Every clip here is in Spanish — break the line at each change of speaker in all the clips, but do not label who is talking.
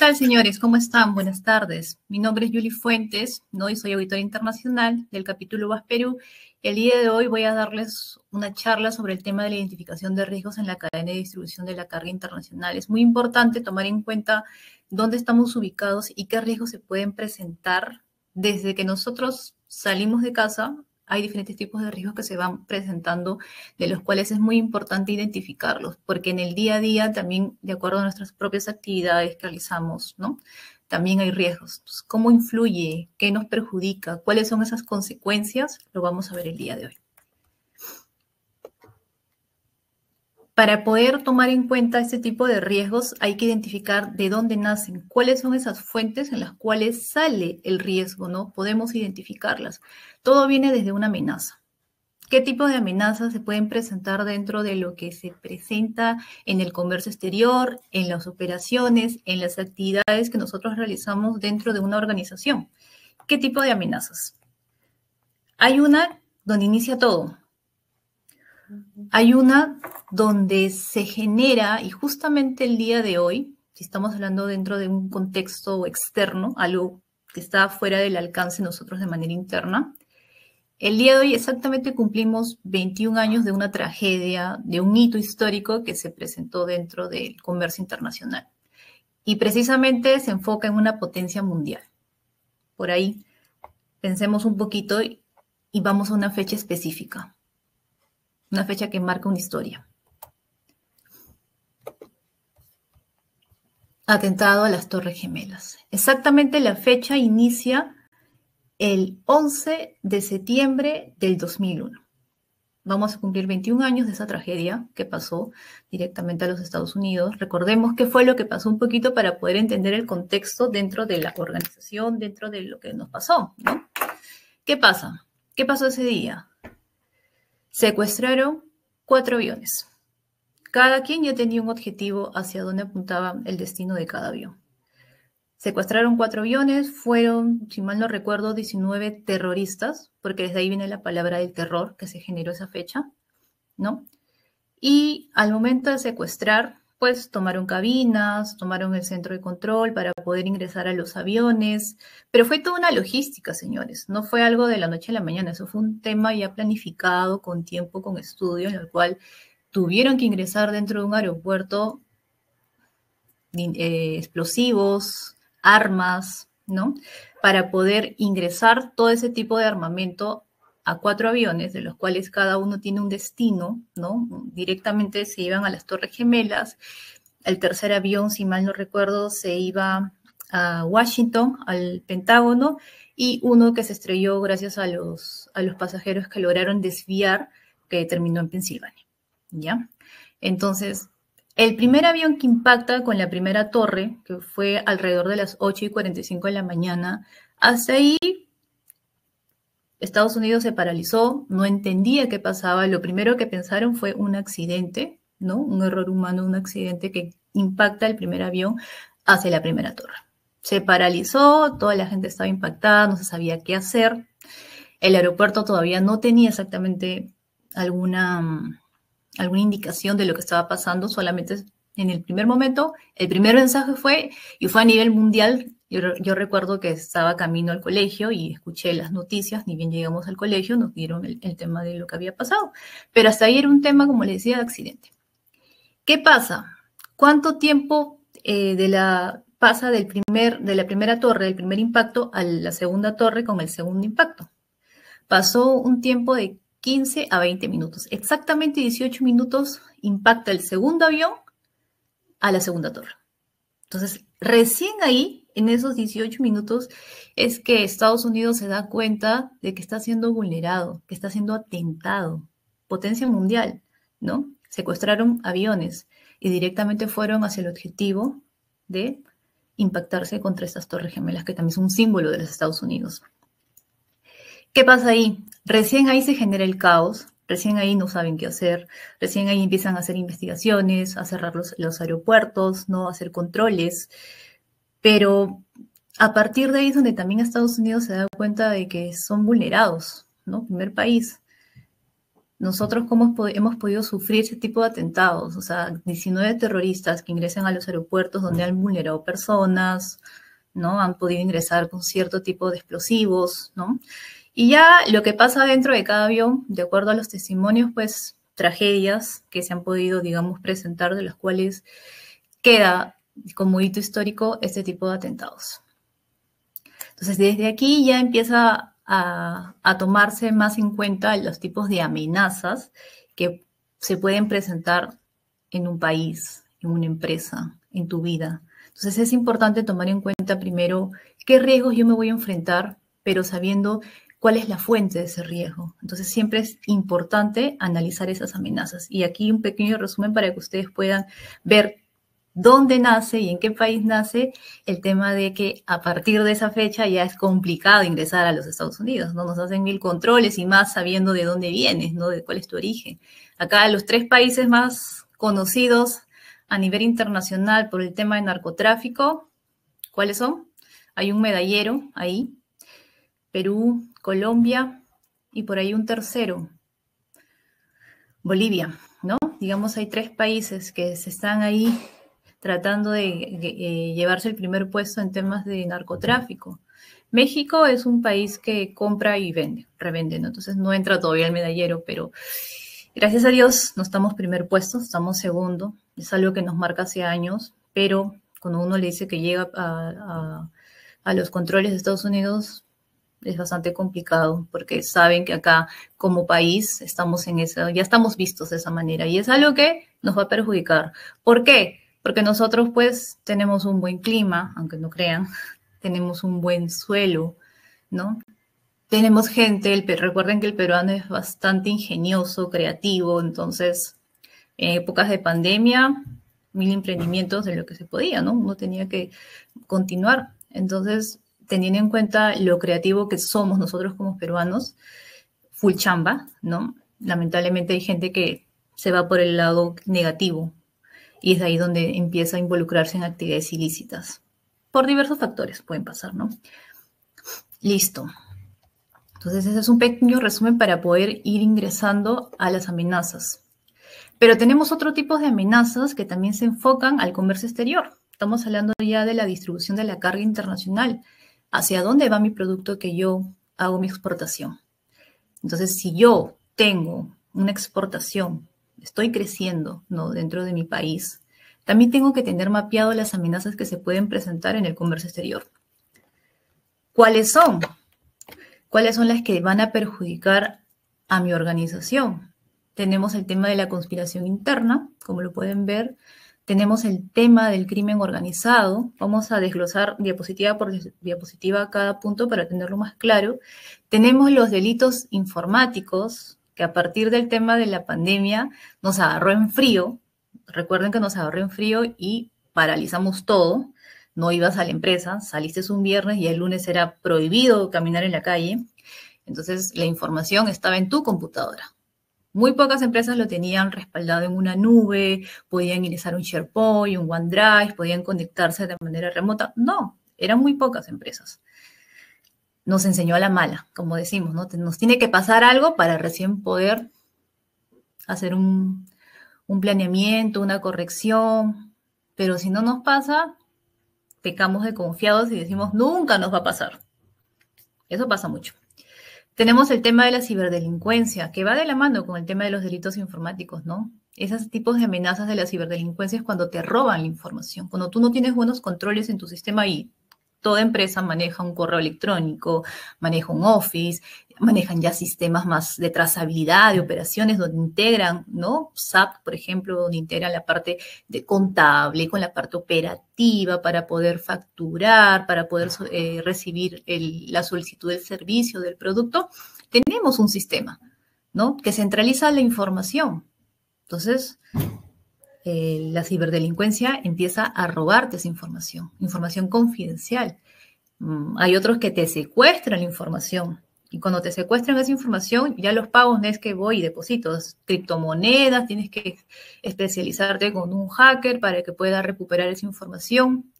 tal, señores? ¿Cómo están? Buenas tardes. Mi nombre es Yuli Fuentes, ¿no? y soy auditora internacional del capítulo VAS Perú. el día de hoy voy a darles una charla sobre el tema de la identificación de riesgos en la cadena de distribución de la carga internacional. Es muy importante tomar en cuenta dónde estamos ubicados y qué riesgos se pueden presentar desde que nosotros salimos de casa hay diferentes tipos de riesgos que se van presentando, de los cuales es muy importante identificarlos, porque en el día a día también, de acuerdo a nuestras propias actividades que realizamos, ¿no? También hay riesgos. ¿Cómo influye? ¿Qué nos perjudica? ¿Cuáles son esas consecuencias? Lo vamos a ver el día de hoy. Para poder tomar en cuenta este tipo de riesgos hay que identificar de dónde nacen, cuáles son esas fuentes en las cuales sale el riesgo, ¿no? Podemos identificarlas. Todo viene desde una amenaza. ¿Qué tipo de amenazas se pueden presentar dentro de lo que se presenta en el comercio exterior, en las operaciones, en las actividades que nosotros realizamos dentro de una organización? ¿Qué tipo de amenazas? Hay una donde inicia todo, hay una donde se genera, y justamente el día de hoy, si estamos hablando dentro de un contexto externo, algo que está fuera del alcance nosotros de manera interna, el día de hoy exactamente cumplimos 21 años de una tragedia, de un hito histórico que se presentó dentro del comercio internacional. Y precisamente se enfoca en una potencia mundial. Por ahí, pensemos un poquito y vamos a una fecha específica. Una fecha que marca una historia. Atentado a las Torres Gemelas. Exactamente la fecha inicia el 11 de septiembre del 2001. Vamos a cumplir 21 años de esa tragedia que pasó directamente a los Estados Unidos. Recordemos qué fue lo que pasó un poquito para poder entender el contexto dentro de la organización, dentro de lo que nos pasó. ¿Qué pasa? ¿Qué pasó ese día? Secuestraron cuatro aviones. Cada quien ya tenía un objetivo hacia donde apuntaba el destino de cada avión. Secuestraron cuatro aviones, fueron, si mal no recuerdo, 19 terroristas, porque desde ahí viene la palabra del terror que se generó esa fecha, ¿no? Y al momento de secuestrar, pues tomaron cabinas, tomaron el centro de control para poder ingresar a los aviones, pero fue toda una logística, señores, no fue algo de la noche a la mañana, eso fue un tema ya planificado con tiempo, con estudio, en el cual tuvieron que ingresar dentro de un aeropuerto eh, explosivos, armas, ¿no? Para poder ingresar todo ese tipo de armamento a cuatro aviones, de los cuales cada uno tiene un destino, ¿no? Directamente se iban a las Torres Gemelas. El tercer avión, si mal no recuerdo, se iba a Washington, al Pentágono, y uno que se estrelló gracias a los, a los pasajeros que lograron desviar, que terminó en Pensilvania. ¿Ya? Entonces, el primer avión que impacta con la primera torre, que fue alrededor de las 8 y 45 de la mañana, hasta ahí Estados Unidos se paralizó, no entendía qué pasaba, lo primero que pensaron fue un accidente, ¿no? Un error humano, un accidente que impacta el primer avión hacia la primera torre. Se paralizó, toda la gente estaba impactada, no se sabía qué hacer. El aeropuerto todavía no tenía exactamente alguna, alguna indicación de lo que estaba pasando, solamente en el primer momento, el primer mensaje fue, y fue a nivel mundial, yo, recuerdo que estaba camino al colegio y escuché las noticias, ni bien llegamos al colegio, nos dieron el, tema de lo que había pasado. Pero hasta ahí era un tema, como les decía, de accidente. ¿Qué pasa? ¿Cuánto tiempo eh, de la, pasa del primer, de la primera torre, del primer impacto, a la segunda torre con el segundo impacto? Pasó un tiempo de 15 a 20 minutos. Exactamente 18 minutos impacta el segundo avión a la segunda torre. Entonces, recién ahí en esos 18 minutos es que Estados Unidos se da cuenta de que está siendo vulnerado, que está siendo atentado. Potencia mundial, ¿no? Secuestraron aviones y directamente fueron hacia el objetivo de impactarse contra estas torres gemelas, que también es un símbolo de los Estados Unidos. ¿Qué pasa ahí? Recién ahí se genera el caos, recién ahí no saben qué hacer, recién ahí empiezan a hacer investigaciones, a cerrar los, aeropuertos, ¿no? a hacer controles, pero a partir de ahí es donde también Estados Unidos se da cuenta de que son vulnerados, ¿no? Primer país. Nosotros cómo hemos podido sufrir ese tipo de atentados, o sea, 19 terroristas que ingresan a los aeropuertos donde han vulnerado personas, ¿no? Han podido ingresar con cierto tipo de explosivos, ¿no? Y ya lo que pasa dentro de cada avión, de acuerdo a los testimonios, pues tragedias que se han podido, digamos, presentar, de las cuales queda como hito histórico este tipo de atentados. Entonces, desde aquí ya empieza a, tomarse más en cuenta los tipos de amenazas que se pueden presentar en un país, en una empresa, en tu vida. Entonces es importante tomar en cuenta primero qué riesgos yo me voy a enfrentar, pero sabiendo cuál es la fuente de ese riesgo. Entonces siempre es importante analizar esas amenazas. Y aquí un pequeño resumen para que ustedes puedan ver dónde nace y en qué país nace el tema de que a partir de esa fecha ya es complicado ingresar a los Estados Unidos, ¿no? Nos hacen mil controles y más sabiendo de dónde vienes, ¿no? De cuál es tu origen. Acá los tres países más conocidos a nivel internacional por el tema de narcotráfico, ¿cuáles son? Hay un medallero ahí, Perú, Colombia y por ahí un tercero, Bolivia, ¿no? Digamos, hay tres países que se están ahí tratando de eh, llevarse el primer puesto en temas de narcotráfico. México es un país que compra y vende, revende, Entonces no entra todavía el medallero, pero gracias a Dios no estamos primer puesto, estamos segundo. Es algo que nos marca hace años, pero cuando uno le dice que llega a, a los controles de Estados Unidos, es bastante complicado porque saben que acá como país estamos en esa, ya estamos vistos de esa manera y es algo que nos va a perjudicar. ¿Por qué? porque nosotros pues tenemos un buen clima, aunque no crean, tenemos un buen suelo, ¿no? Tenemos gente, el, recuerden que el peruano es bastante ingenioso, creativo, entonces en épocas de pandemia, mil emprendimientos de lo que se podía, ¿no? Uno tenía que continuar. Entonces, teniendo en cuenta lo creativo que somos nosotros como peruanos, full chamba, ¿no? Lamentablemente hay gente que se va por el lado negativo, y es ahí donde empieza a involucrarse en actividades ilícitas. Por diversos factores pueden pasar, ¿no? Listo. Entonces, ese es un pequeño resumen para poder ir ingresando a las amenazas. Pero tenemos otro tipo de amenazas que también se enfocan al comercio exterior. Estamos hablando ya de la distribución de la carga internacional. ¿Hacia dónde va mi producto que yo hago mi exportación? Entonces, si yo tengo una exportación estoy creciendo ¿no? dentro de mi país, también tengo que tener mapeado las amenazas que se pueden presentar en el comercio exterior. ¿Cuáles son? ¿Cuáles son las que van a perjudicar a mi organización? Tenemos el tema de la conspiración interna, como lo pueden ver. Tenemos el tema del crimen organizado. Vamos a desglosar diapositiva por diapositiva cada punto para tenerlo más claro. Tenemos los delitos informáticos, a partir del tema de la pandemia nos agarró en frío. Recuerden que nos agarró en frío y paralizamos todo. No ibas a la empresa, saliste un viernes y el lunes era prohibido caminar en la calle. Entonces la información estaba en tu computadora. Muy pocas empresas lo tenían respaldado en una nube, podían ingresar un SharePoint, un OneDrive, podían conectarse de manera remota. No, eran muy pocas empresas nos enseñó a la mala, como decimos, ¿no? Nos tiene que pasar algo para recién poder hacer un, planeamiento, una corrección, pero si no nos pasa, pecamos de confiados y decimos, nunca nos va a pasar. Eso pasa mucho. Tenemos el tema de la ciberdelincuencia, que va de la mano con el tema de los delitos informáticos, ¿no? Esos tipos de amenazas de la ciberdelincuencia es cuando te roban la información, cuando tú no tienes buenos controles en tu sistema y toda empresa maneja un correo electrónico, maneja un office, manejan ya sistemas más de trazabilidad, de operaciones, donde integran, ¿no? SAP, por ejemplo, donde integran la parte de contable con la parte operativa para poder facturar, para poder eh, recibir la solicitud del servicio, del producto. Tenemos un sistema, ¿no? Que centraliza la información. Entonces, eh, la ciberdelincuencia empieza a robarte esa información, información confidencial. Mm, hay otros que te secuestran información. Y cuando te secuestran esa información, ya los pagos no es que voy y depositos, criptomonedas, tienes que especializarte con un hacker para que pueda recuperar esa información.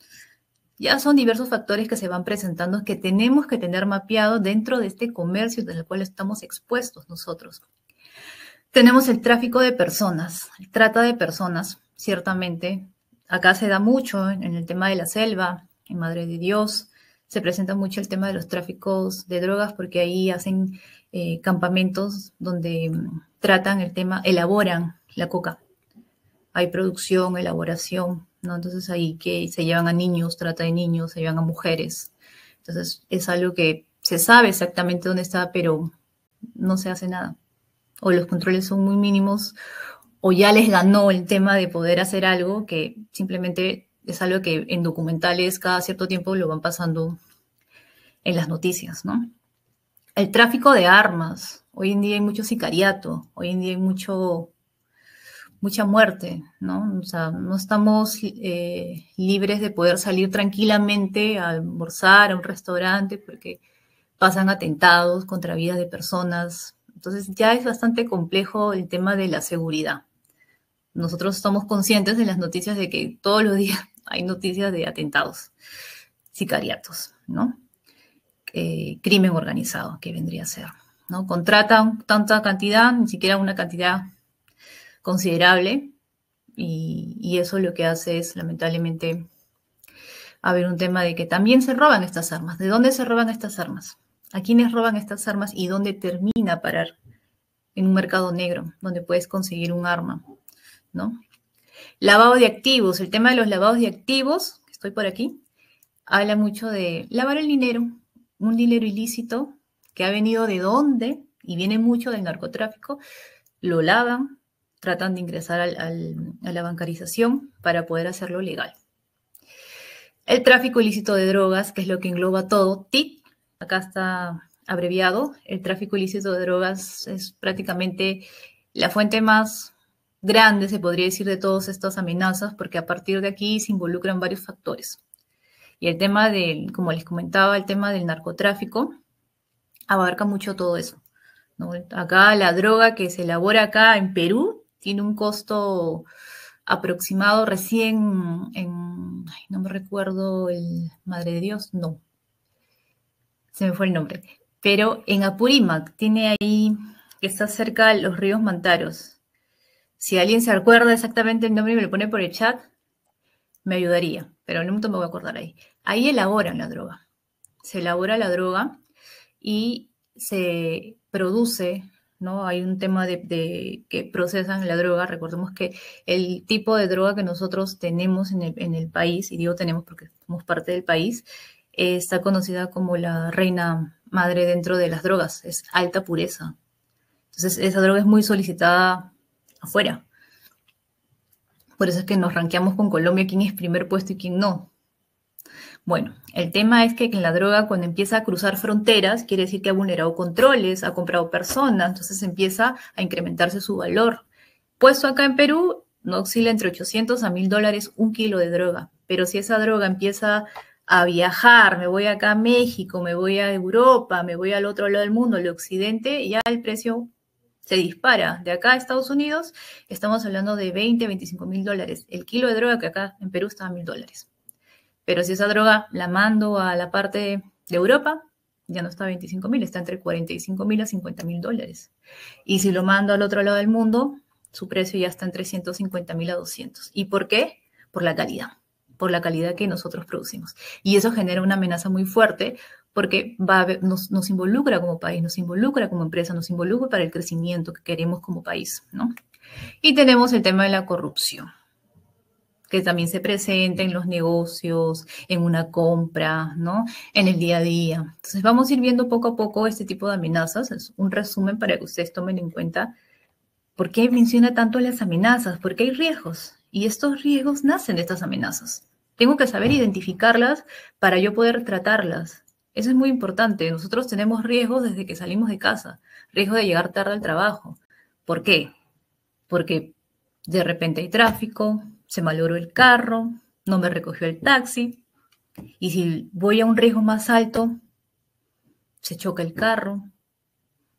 Ya son diversos factores que se van presentando que tenemos que tener mapeado dentro de este comercio del cual estamos expuestos nosotros. Tenemos el tráfico de personas, trata de personas, ciertamente. Acá se da mucho en el tema de la selva, en Madre de Dios, se presenta mucho el tema de los tráficos de drogas porque ahí hacen eh, campamentos donde mm, tratan el tema, elaboran la coca. Hay producción, elaboración, ¿no? Entonces ahí que se llevan a niños, trata de niños, se llevan a mujeres. Entonces es algo que se sabe exactamente dónde está, pero no se hace nada o los controles son muy mínimos o ya les ganó el tema de poder hacer algo que simplemente es algo que en documentales cada cierto tiempo lo van pasando en las noticias, ¿no? El tráfico de armas. Hoy en día hay mucho sicariato, hoy en día hay mucho, mucha muerte, ¿no? O sea, no estamos eh, libres de poder salir tranquilamente a almorzar a un restaurante porque pasan atentados contra vidas de personas, entonces ya es bastante complejo el tema de la seguridad. Nosotros somos conscientes de las noticias de que todos los días hay noticias de atentados, sicariatos, ¿no? Eh, crimen organizado, que vendría a ser, ¿no? Contratan tanta cantidad, ni siquiera una cantidad considerable, y, y eso lo que hace es, lamentablemente, haber un tema de que también se roban estas armas. ¿De dónde se roban estas armas? a quiénes roban estas armas y dónde termina parar en un mercado negro, donde puedes conseguir un arma, ¿no? Lavado de activos, el tema de los lavados de activos, estoy por aquí, habla mucho de lavar el dinero, un dinero ilícito que ha venido de dónde y viene mucho del narcotráfico, lo lavan, tratan de ingresar a la bancarización para poder hacerlo legal. El tráfico ilícito de drogas, que es lo que engloba todo, TIC acá está abreviado, el tráfico ilícito de drogas es prácticamente la fuente más grande, se podría decir, de todas estas amenazas, porque a partir de aquí se involucran varios factores. Y el tema del, como les comentaba, el tema del narcotráfico abarca mucho todo eso. Acá la droga que se elabora acá en Perú tiene un costo aproximado recién en, no me recuerdo el, Madre de Dios, no, se me fue el nombre, pero en Apurímac tiene ahí, que está cerca de los ríos Mantaros. Si alguien se acuerda exactamente el nombre y me lo pone por el chat, me ayudaría, pero en momento me voy a acordar ahí. Ahí elaboran la droga. Se elabora la droga y se produce, ¿no? Hay un tema de, que procesan la droga. Recordemos que el tipo de droga que nosotros tenemos en el, en el país, y digo tenemos porque somos parte del país, está conocida como la reina madre dentro de las drogas, es alta pureza. Entonces esa droga es muy solicitada afuera. Por eso es que nos ranqueamos con Colombia quién es primer puesto y quién no. Bueno, el tema es que la droga cuando empieza a cruzar fronteras, quiere decir que ha vulnerado controles, ha comprado personas, entonces empieza a incrementarse su valor. Puesto acá en Perú, no oscila entre 800 a 1000 dólares un kilo de droga, pero si esa droga empieza a viajar, me voy acá a México, me voy a Europa, me voy al otro lado del mundo, al occidente, ya el precio se dispara. De acá a Estados Unidos estamos hablando de 20, 25 mil dólares. El kilo de droga que acá en Perú está a mil dólares. Pero si esa droga la mando a la parte de Europa, ya no está a 25 mil, está entre 45 mil a 50 mil dólares. Y si lo mando al otro lado del mundo, su precio ya está en 150 mil a 200. ¿Y por qué? Por la calidad por la calidad que nosotros producimos. Y eso genera una amenaza muy fuerte porque va nos, involucra como país, nos involucra como empresa, nos involucra para el crecimiento que queremos como país, ¿no? Y tenemos el tema de la corrupción, que también se presenta en los negocios, en una compra, ¿no? En el día a día. Entonces vamos a ir viendo poco a poco este tipo de amenazas. Es un resumen para que ustedes tomen en cuenta por qué menciona tanto las amenazas, porque hay riesgos. Y estos riesgos nacen de estas amenazas. Tengo que saber identificarlas para yo poder tratarlas. Eso es muy importante. Nosotros tenemos riesgos desde que salimos de casa, riesgo de llegar tarde al trabajo. ¿Por qué? Porque de repente hay tráfico, se malogró el carro, no me recogió el taxi. Y si voy a un riesgo más alto, se choca el carro,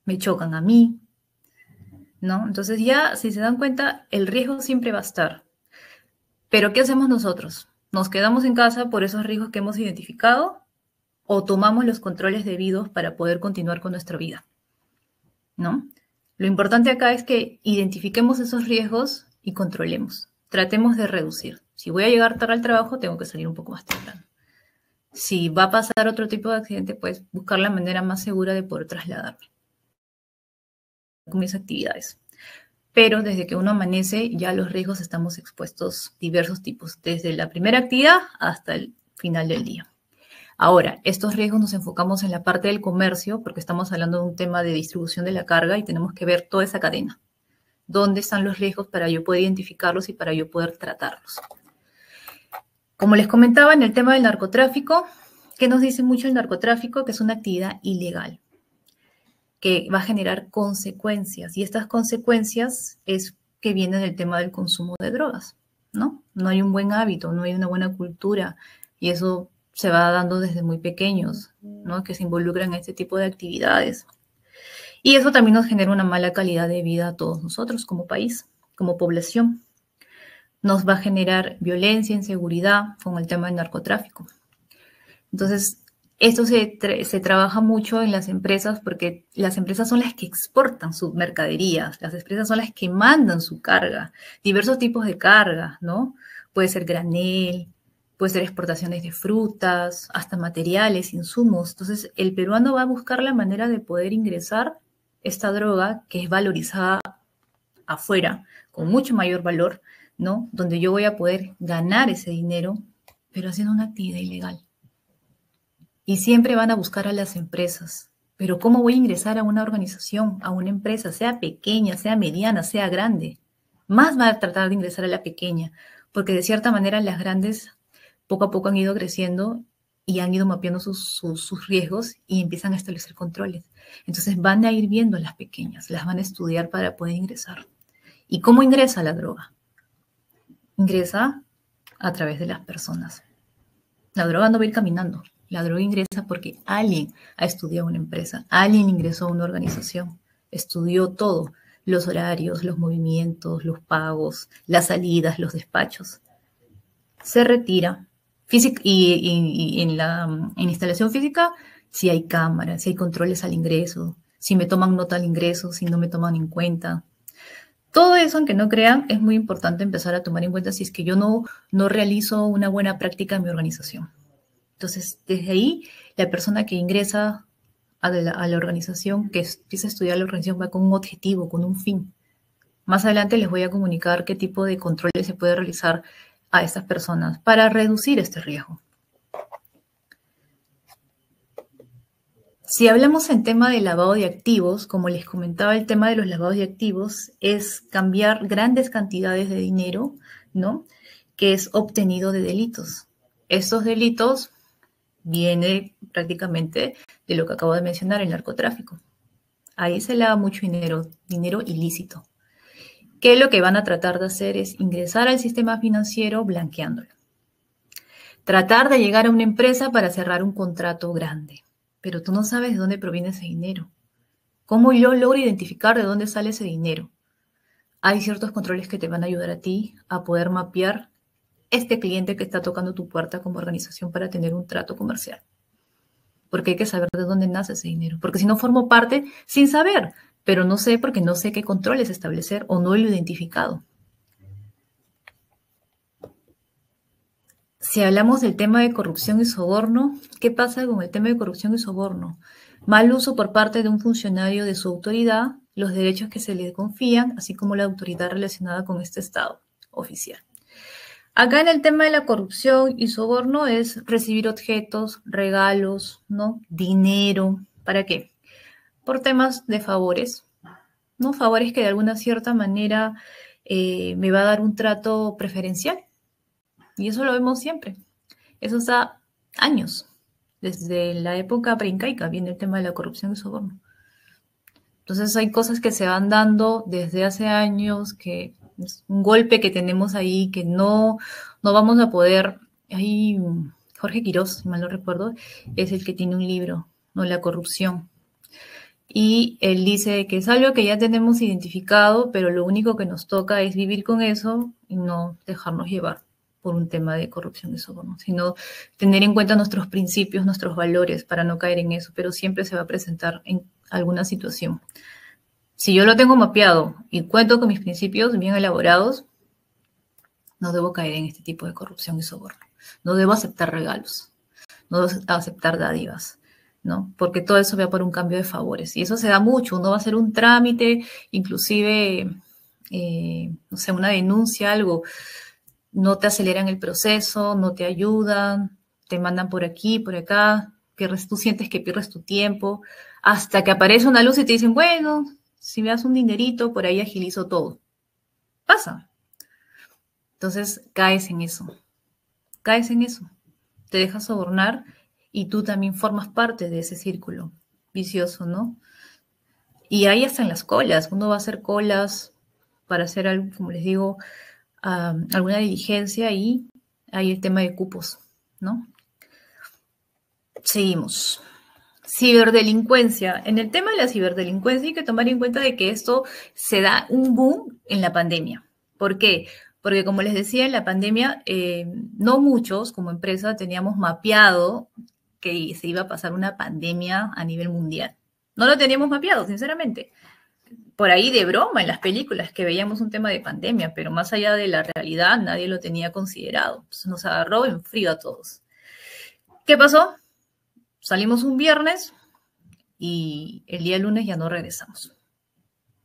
me chocan a mí, ¿no? Entonces ya, si se dan cuenta, el riesgo siempre va a estar. Pero ¿qué hacemos nosotros? nos quedamos en casa por esos riesgos que hemos identificado o tomamos los controles debidos para poder continuar con nuestra vida. ¿No? Lo importante acá es que identifiquemos esos riesgos y controlemos. Tratemos de reducir. Si voy a llegar tarde al trabajo, tengo que salir un poco más temprano. Si va a pasar otro tipo de accidente, pues buscar la manera más segura de poder trasladarme con mis actividades pero desde que uno amanece ya los riesgos estamos expuestos diversos tipos, desde la primera actividad hasta el final del día. Ahora, estos riesgos nos enfocamos en la parte del comercio porque estamos hablando de un tema de distribución de la carga y tenemos que ver toda esa cadena. ¿Dónde están los riesgos para yo poder identificarlos y para yo poder tratarlos? Como les comentaba en el tema del narcotráfico, ¿qué nos dice mucho el narcotráfico? Que es una actividad ilegal que va a generar consecuencias. Y estas consecuencias es que vienen del tema del consumo de drogas, ¿no? No hay un buen hábito, no hay una buena cultura y eso se va dando desde muy pequeños, ¿no? Que se involucran en este tipo de actividades. Y eso también nos genera una mala calidad de vida a todos nosotros como país, como población. Nos va a generar violencia, inseguridad con el tema del narcotráfico. Entonces, esto se, trabaja mucho en las empresas porque las empresas son las que exportan sus mercaderías, las empresas son las que mandan su carga, diversos tipos de cargas, ¿no? Puede ser granel, puede ser exportaciones de frutas, hasta materiales, insumos. Entonces, el peruano va a buscar la manera de poder ingresar esta droga que es valorizada afuera, con mucho mayor valor, ¿no? Donde yo voy a poder ganar ese dinero, pero haciendo una actividad ilegal. Y siempre van a buscar a las empresas. Pero ¿cómo voy a ingresar a una organización, a una empresa, sea pequeña, sea mediana, sea grande? Más va a tratar de ingresar a la pequeña, porque de cierta manera las grandes poco a poco han ido creciendo y han ido mapeando sus, riesgos y empiezan a establecer controles. Entonces van a ir viendo a las pequeñas, las van a estudiar para poder ingresar. ¿Y cómo ingresa la droga? Ingresa a través de las personas. La droga no va a ir caminando, la droga ingresa porque alguien ha estudiado una empresa, alguien ingresó a una organización, estudió todo, los horarios, los movimientos, los pagos, las salidas, los despachos. Se retira. y, en la instalación física, si hay cámaras, si hay controles al ingreso, si me toman nota al ingreso, si no me toman en cuenta, todo eso, aunque no crean, es muy importante empezar a tomar en cuenta si es que yo no, no realizo una buena práctica en mi organización. Entonces, desde ahí, la persona que ingresa a la, organización, que empieza a estudiar la organización, va con un objetivo, con un fin. Más adelante les voy a comunicar qué tipo de controles se puede realizar a estas personas para reducir este riesgo. Si hablamos en tema de lavado de activos, como les comentaba, el tema de los lavados de activos es cambiar grandes cantidades de dinero, ¿no? Que es obtenido de delitos. Estos delitos viene prácticamente de lo que acabo de mencionar, el narcotráfico. Ahí se lava mucho dinero, dinero ilícito, ¿Qué es lo que van a tratar de hacer es ingresar al sistema financiero blanqueándolo. Tratar de llegar a una empresa para cerrar un contrato grande, pero tú no sabes de dónde proviene ese dinero. ¿Cómo yo logro identificar de dónde sale ese dinero? Hay ciertos controles que te van a ayudar a ti a poder mapear este cliente que está tocando tu puerta como organización para tener un trato comercial. Porque hay que saber de dónde nace ese dinero. Porque si no formo parte sin saber, pero no sé porque no sé qué controles establecer o no lo identificado. Si hablamos del tema de corrupción y soborno, ¿qué pasa con el tema de corrupción y soborno? Mal uso por parte de un funcionario de su autoridad, los derechos que se le confían, así como la autoridad relacionada con este estado oficial. Acá en el tema de la corrupción y soborno es recibir objetos, regalos, ¿no? Dinero. ¿Para qué? Por temas de favores, ¿no? Favores que de alguna cierta manera eh, me va a dar un trato preferencial. Y eso lo vemos siempre. Eso está años. Desde la época preincaica viene el tema de la corrupción y soborno. Entonces hay cosas que se van dando desde hace años que un golpe que tenemos ahí que no, no vamos a poder. ahí Jorge Quirós, si mal no recuerdo, es el que tiene un libro, ¿no? La corrupción. Y él dice que es algo que ya tenemos identificado, pero lo único que nos toca es vivir con eso y no dejarnos llevar por un tema de corrupción de soborno, sino tener en cuenta nuestros principios, nuestros valores para no caer en eso, pero siempre se va a presentar en alguna situación si yo lo tengo mapeado y cuento con mis principios bien elaborados, no debo caer en este tipo de corrupción y soborno. No debo aceptar regalos, no debo aceptar dádivas, ¿no? Porque todo eso va por un cambio de favores. Y eso se da mucho. Uno va a hacer un trámite, inclusive, eh, no sé, una denuncia, algo. No te aceleran el proceso, no te ayudan, te mandan por aquí, por acá. tú sientes que pierdes tu tiempo, hasta que aparece una luz y te dicen, bueno, si me das un dinerito, por ahí agilizo todo. Pasa. Entonces caes en eso. Caes en eso. Te dejas sobornar y tú también formas parte de ese círculo vicioso, ¿no? Y ahí están las colas. Uno va a hacer colas para hacer, algo, como les digo, alguna diligencia y hay el tema de cupos, ¿no? Seguimos. Ciberdelincuencia. En el tema de la ciberdelincuencia hay que tomar en cuenta de que esto se da un boom en la pandemia. ¿Por qué? Porque como les decía, en la pandemia eh, no muchos como empresa teníamos mapeado que se iba a pasar una pandemia a nivel mundial. No lo teníamos mapeado, sinceramente. Por ahí de broma en las películas que veíamos un tema de pandemia, pero más allá de la realidad nadie lo tenía considerado. nos agarró en frío a todos. ¿Qué pasó? Salimos un viernes y el día lunes ya no regresamos.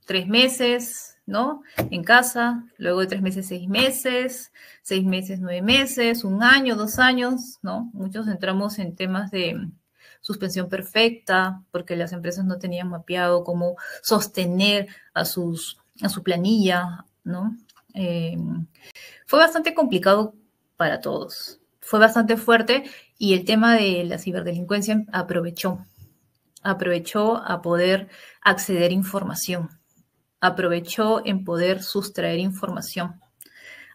Tres meses, ¿no? En casa, luego de tres meses, seis meses, seis meses, nueve meses, un año, dos años, ¿no? Muchos entramos en temas de suspensión perfecta, porque las empresas no tenían mapeado cómo sostener a, sus, a su planilla, ¿no? Eh, fue bastante complicado para todos. Fue bastante fuerte y el tema de la ciberdelincuencia aprovechó, aprovechó a poder acceder a información, aprovechó en poder sustraer información.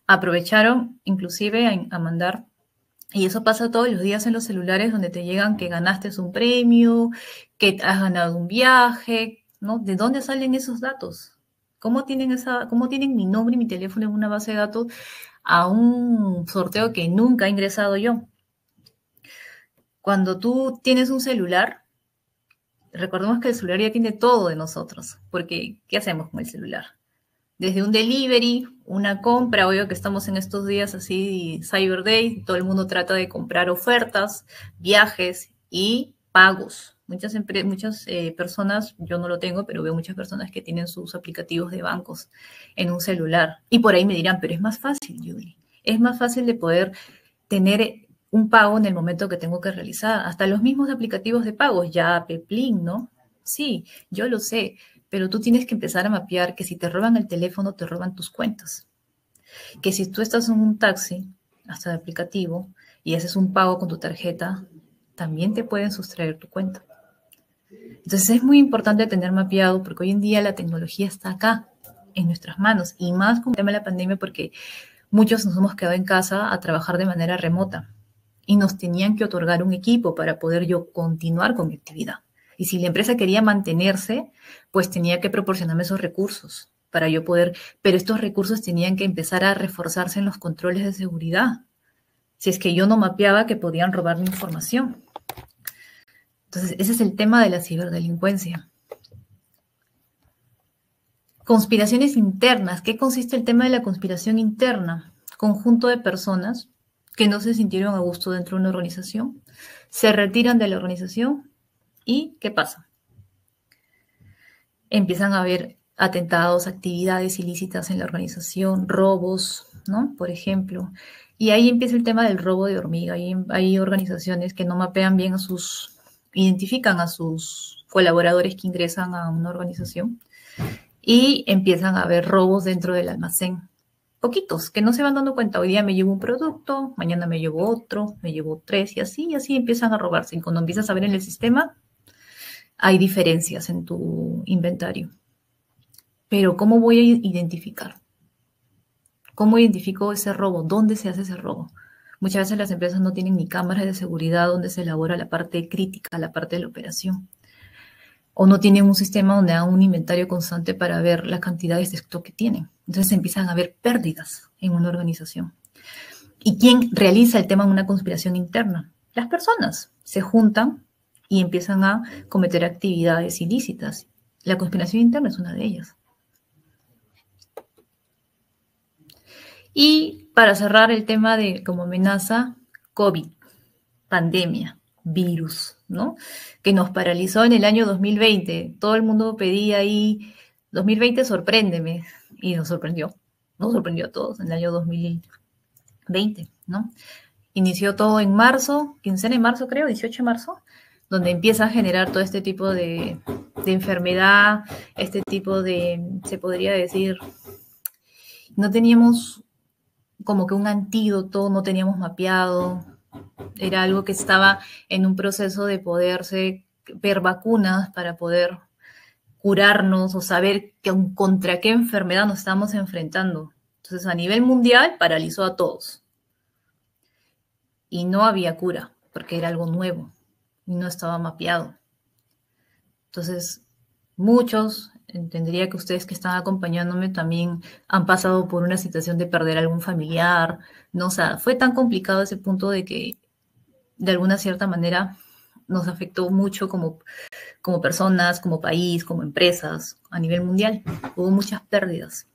Aprovecharon inclusive a, mandar y eso pasa todos los días en los celulares donde te llegan que ganaste un premio, que has ganado un viaje, ¿no? ¿De dónde salen esos datos? ¿Cómo tienen, esa, ¿Cómo tienen mi nombre y mi teléfono en una base de datos a un sorteo que nunca he ingresado yo? Cuando tú tienes un celular, recordemos que el celular ya tiene todo de nosotros, porque ¿qué hacemos con el celular? Desde un delivery, una compra, obvio que estamos en estos días así, Cyber Day, todo el mundo trata de comprar ofertas, viajes y pagos. Muchas, muchas eh, personas, yo no lo tengo, pero veo muchas personas que tienen sus aplicativos de bancos en un celular. Y por ahí me dirán, pero es más fácil, Julie. Es más fácil de poder tener un pago en el momento que tengo que realizar. Hasta los mismos aplicativos de pagos, ya Peplin, ¿no? Sí, yo lo sé, pero tú tienes que empezar a mapear que si te roban el teléfono, te roban tus cuentas. Que si tú estás en un taxi, hasta el aplicativo, y haces un pago con tu tarjeta, también te pueden sustraer tu cuenta. Entonces es muy importante tener mapeado porque hoy en día la tecnología está acá, en nuestras manos, y más con el tema de la pandemia porque muchos nos hemos quedado en casa a trabajar de manera remota y nos tenían que otorgar un equipo para poder yo continuar con mi actividad. Y si la empresa quería mantenerse, pues tenía que proporcionarme esos recursos para yo poder, pero estos recursos tenían que empezar a reforzarse en los controles de seguridad, si es que yo no mapeaba que podían robar mi información. Entonces, ese es el tema de la ciberdelincuencia. Conspiraciones internas. ¿Qué consiste el tema de la conspiración interna? Conjunto de personas que no se sintieron a gusto dentro de una organización, se retiran de la organización y ¿qué pasa? Empiezan a haber atentados, actividades ilícitas en la organización, robos, ¿no? Por ejemplo. Y ahí empieza el tema del robo de hormiga. Hay, hay organizaciones que no mapean bien a sus, identifican a sus colaboradores que ingresan a una organización y empiezan a haber robos dentro del almacén, poquitos, que no se van dando cuenta. Hoy día me llevo un producto, mañana me llevo otro, me llevo tres y así, y así empiezan a robarse. Y cuando empiezas a ver en el sistema, hay diferencias en tu inventario. Pero ¿cómo voy a identificar? ¿Cómo identifico ese robo? ¿Dónde se hace ese robo? Muchas veces las empresas no tienen ni cámaras de seguridad donde se elabora la parte crítica, la parte de la operación o no tienen un sistema donde hagan un inventario constante para ver las cantidades de esto que tienen. Entonces empiezan a haber pérdidas en una organización. ¿Y quién realiza el tema de una conspiración interna? Las personas se juntan y empiezan a cometer actividades ilícitas. La conspiración interna es una de ellas. Y para cerrar el tema de como amenaza, COVID, pandemia virus, ¿no? Que nos paralizó en el año 2020. Todo el mundo pedía ahí, 2020 sorpréndeme, y nos sorprendió, nos sorprendió a todos en el año 2020, ¿no? Inició todo en marzo, 15 de marzo creo, 18 de marzo, donde empieza a generar todo este tipo de, de enfermedad, este tipo de, se podría decir, no teníamos como que un antídoto, no teníamos mapeado, era algo que estaba en un proceso de poderse ver vacunas para poder curarnos o saber contra qué enfermedad nos estamos enfrentando. Entonces, a nivel mundial, paralizó a todos. Y no había cura, porque era algo nuevo y no estaba mapeado. Entonces, muchos entendería que ustedes que están acompañándome también han pasado por una situación de perder algún familiar, ¿no? O sea, fue tan complicado ese punto de que de alguna cierta manera nos afectó mucho como, como personas, como país, como empresas, a nivel mundial. Hubo muchas pérdidas.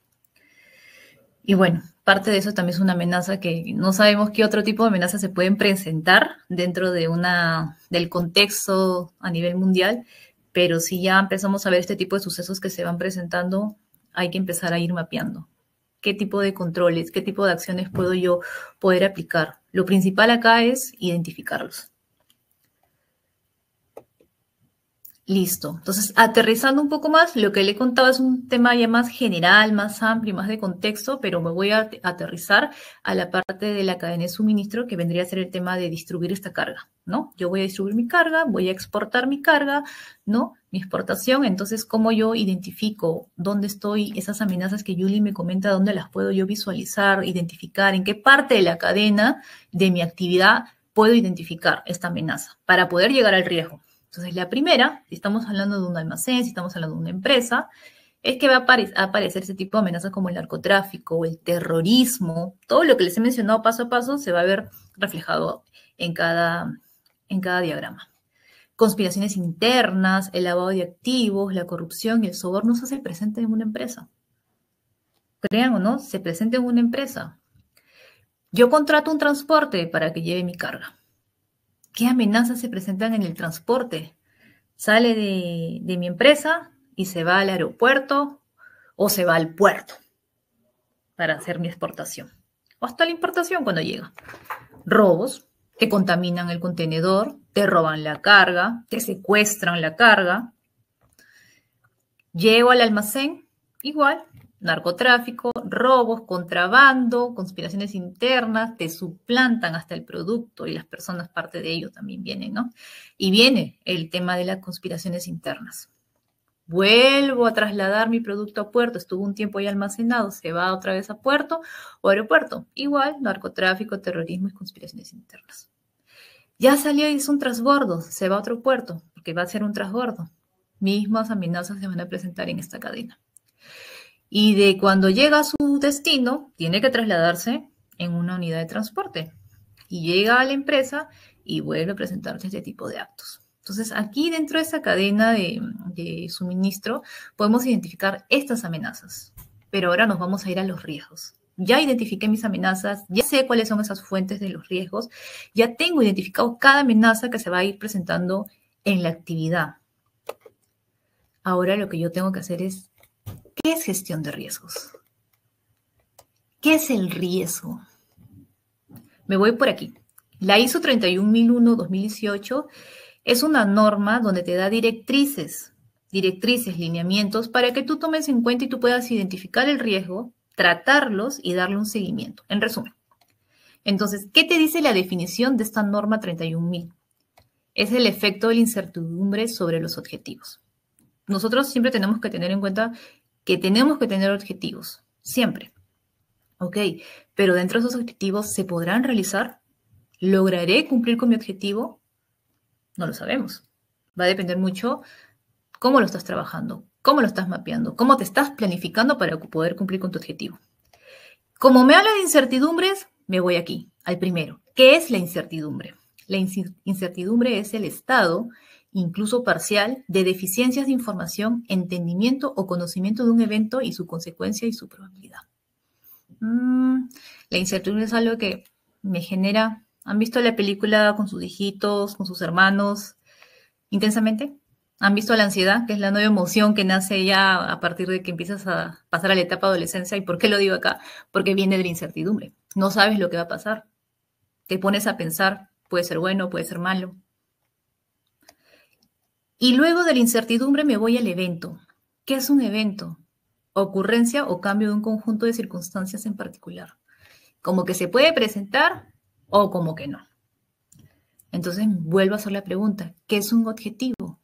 Y bueno, parte de eso también es una amenaza que no sabemos qué otro tipo de amenazas se pueden presentar dentro de una, del contexto a nivel mundial pero si ya empezamos a ver este tipo de sucesos que se van presentando, hay que empezar a ir mapeando. ¿Qué tipo de controles, qué tipo de acciones puedo yo poder aplicar? Lo principal acá es identificarlos. Listo. Entonces, aterrizando un poco más, lo que le contaba es un tema ya más general, más amplio, más de contexto, pero me voy a aterrizar a la parte de la cadena de suministro que vendría a ser el tema de distribuir esta carga, ¿no? Yo voy a distribuir mi carga, voy a exportar mi carga, ¿no? Mi exportación, entonces, ¿cómo yo identifico dónde estoy? Esas amenazas que Julie me comenta, ¿dónde las puedo yo visualizar, identificar? ¿En qué parte de la cadena de mi actividad puedo identificar esta amenaza para poder llegar al riesgo? Entonces, la primera, si estamos hablando de un almacén, si estamos hablando de una empresa, es que va a, aparecer ese tipo de amenazas como el narcotráfico, el terrorismo, todo lo que les he mencionado paso a paso se va a ver reflejado en cada, en cada diagrama. Conspiraciones internas, el lavado de activos, la corrupción y el soborno se hace presente en una empresa. Crean o no, se presenta en una empresa. Yo contrato un transporte para que lleve mi carga qué amenazas se presentan en el transporte. Sale de, mi empresa y se va al aeropuerto o se va al puerto para hacer mi exportación. O hasta la importación cuando llega. Robos, te contaminan el contenedor, te roban la carga, te secuestran la carga. Llego al almacén, igual, narcotráfico, robos, contrabando, conspiraciones internas, te suplantan hasta el producto y las personas parte de ello también vienen, ¿no? Y viene el tema de las conspiraciones internas. Vuelvo a trasladar mi producto a puerto, estuvo un tiempo ahí almacenado, se va otra vez a puerto o aeropuerto. Igual, narcotráfico, terrorismo y conspiraciones internas. Ya salió y es un transbordo, se va a otro puerto, porque va a ser un transbordo. Mismas amenazas se van a presentar en esta cadena y de cuando llega a su destino, tiene que trasladarse en una unidad de transporte y llega a la empresa y vuelve a presentarse este tipo de actos. Entonces, aquí dentro de esa cadena de, suministro podemos identificar estas amenazas, pero ahora nos vamos a ir a los riesgos ya identifiqué mis amenazas, ya sé cuáles son esas fuentes de los riesgos, ya tengo identificado cada amenaza que se va a ir presentando en la actividad. Ahora lo que yo tengo que hacer es ¿Qué es gestión de riesgos? ¿Qué es el riesgo? Me voy por aquí. La ISO 31001-2018 es una norma donde te da directrices, directrices, lineamientos para que tú tomes en cuenta y tú puedas identificar el riesgo, tratarlos y darle un seguimiento. En resumen. Entonces, ¿qué te dice la definición de esta norma 31000? Es el efecto de la incertidumbre sobre los objetivos. Nosotros siempre tenemos que tener en cuenta que tenemos que tener objetivos, siempre. ¿Ok? Pero dentro de esos objetivos, ¿se podrán realizar? ¿Lograré cumplir con mi objetivo? No lo sabemos. Va a depender mucho cómo lo estás trabajando, cómo lo estás mapeando, cómo te estás planificando para poder cumplir con tu objetivo. Como me habla de incertidumbres, me voy aquí, al primero. ¿Qué es la incertidumbre? La incertidumbre es el estado incluso parcial, de deficiencias de información, entendimiento o conocimiento de un evento y su consecuencia y su probabilidad. Mm, la incertidumbre es algo que me genera. ¿Han visto la película con sus hijitos, con sus hermanos, intensamente? ¿Han visto la ansiedad, que es la nueva emoción que nace ya a partir de que empiezas a pasar a la etapa de adolescencia? ¿Y por qué lo digo acá? Porque viene de la incertidumbre. No sabes lo que va a pasar. Te pones a pensar, puede ser bueno, puede ser malo, y luego de la incertidumbre me voy al evento. ¿Qué es un evento? Ocurrencia o cambio de un conjunto de circunstancias en particular. Como que se puede presentar o como que no. Entonces vuelvo a hacer la pregunta, ¿qué es un objetivo?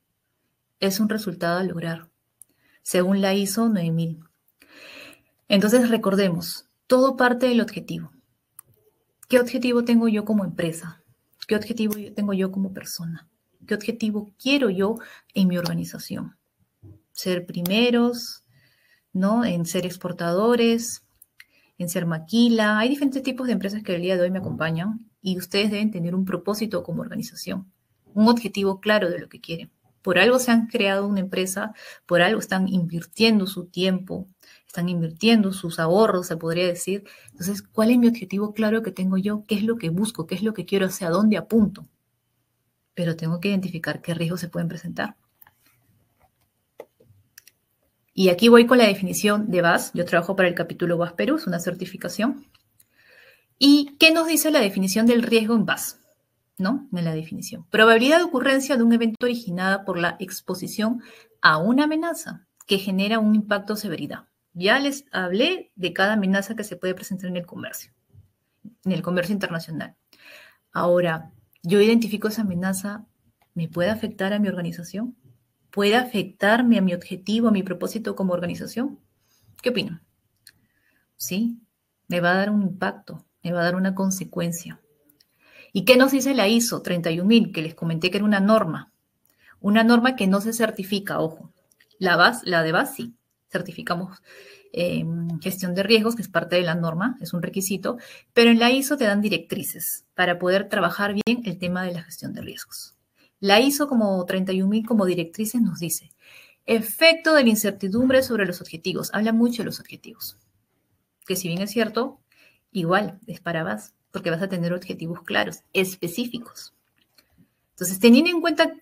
Es un resultado a lograr, según la ISO 9000. Entonces recordemos, todo parte del objetivo. ¿Qué objetivo tengo yo como empresa? ¿Qué objetivo tengo yo como persona? ¿Qué objetivo quiero yo en mi organización? Ser primeros, ¿no? En ser exportadores, en ser maquila. Hay diferentes tipos de empresas que el día de hoy me acompañan y ustedes deben tener un propósito como organización, un objetivo claro de lo que quieren. Por algo se han creado una empresa, por algo están invirtiendo su tiempo, están invirtiendo sus ahorros, se podría decir. Entonces, ¿cuál es mi objetivo claro que tengo yo? ¿Qué es lo que busco? ¿Qué es lo que quiero? ¿Hacia dónde apunto? pero tengo que identificar qué riesgos se pueden presentar. Y aquí voy con la definición de VAS. Yo trabajo para el capítulo VAS Perú, es una certificación. ¿Y qué nos dice la definición del riesgo en VAS? ¿No? En la definición. Probabilidad de ocurrencia de un evento originada por la exposición a una amenaza que genera un impacto severidad. Ya les hablé de cada amenaza que se puede presentar en el comercio, en el comercio internacional. Ahora, yo identifico esa amenaza, ¿me puede afectar a mi organización? ¿Puede afectarme a mi objetivo, a mi propósito como organización? ¿Qué opinan? Sí, me va a dar un impacto, me va a dar una consecuencia. ¿Y qué nos dice la ISO 31000 que les comenté que era una norma? Una norma que no se certifica, ojo. La, base, la de sí. certificamos Em, gestión de riesgos, que es parte de la norma, es un requisito, pero en la ISO te dan directrices para poder trabajar bien el tema de la gestión de riesgos. La ISO como 31000 como directrices nos dice, efecto de la incertidumbre sobre los objetivos, habla mucho de los objetivos, que si bien es cierto, igual es para vas, porque vas a tener objetivos claros, específicos. Entonces, teniendo en cuenta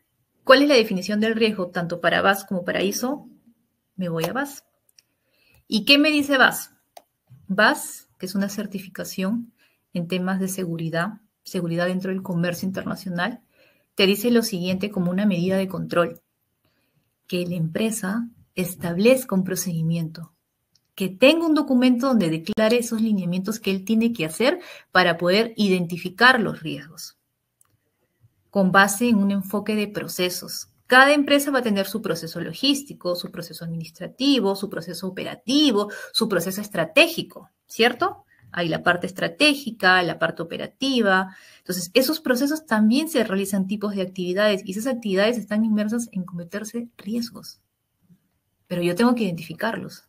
cuál es la definición del riesgo, tanto para VAS como para ISO, me voy a VAS. ¿Y qué me dice VAS? VAS, que es una certificación en temas de seguridad, seguridad dentro del comercio internacional, te dice lo siguiente como una medida de control, que la empresa establezca un procedimiento, que tenga un documento donde declare esos lineamientos que él tiene que hacer para poder identificar los riesgos, con base en un enfoque de procesos, cada empresa va a tener su proceso logístico, su proceso administrativo, su proceso operativo, su proceso estratégico, ¿cierto? Hay la parte estratégica, la parte operativa. Entonces, esos procesos también se realizan tipos de actividades y esas actividades están inmersas en cometerse riesgos. Pero yo tengo que identificarlos.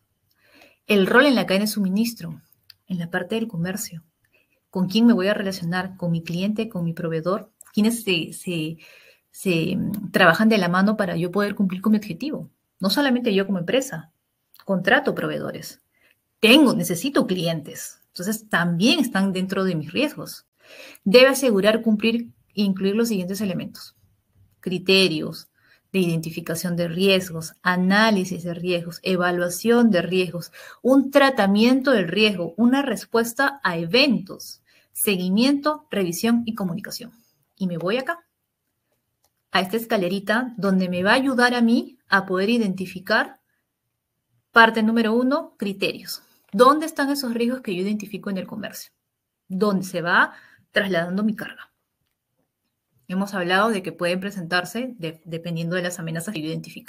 El rol en la cadena de suministro, en la parte del comercio. ¿Con quién me voy a relacionar? ¿Con mi cliente? ¿Con mi proveedor? ¿Quiénes se, se se mm, trabajan de la mano para yo poder cumplir con mi objetivo. No solamente yo como empresa, contrato proveedores, tengo, necesito clientes. Entonces también están dentro de mis riesgos. Debe asegurar cumplir e incluir los siguientes elementos. Criterios de identificación de riesgos, análisis de riesgos, evaluación de riesgos, un tratamiento del riesgo, una respuesta a eventos, seguimiento, revisión y comunicación. Y me voy acá a esta escalerita donde me va a ayudar a mí a poder identificar parte número uno, criterios. ¿Dónde están esos riesgos que yo identifico en el comercio? ¿Dónde se va trasladando mi carga? Hemos hablado de que pueden presentarse dependiendo de las amenazas que yo he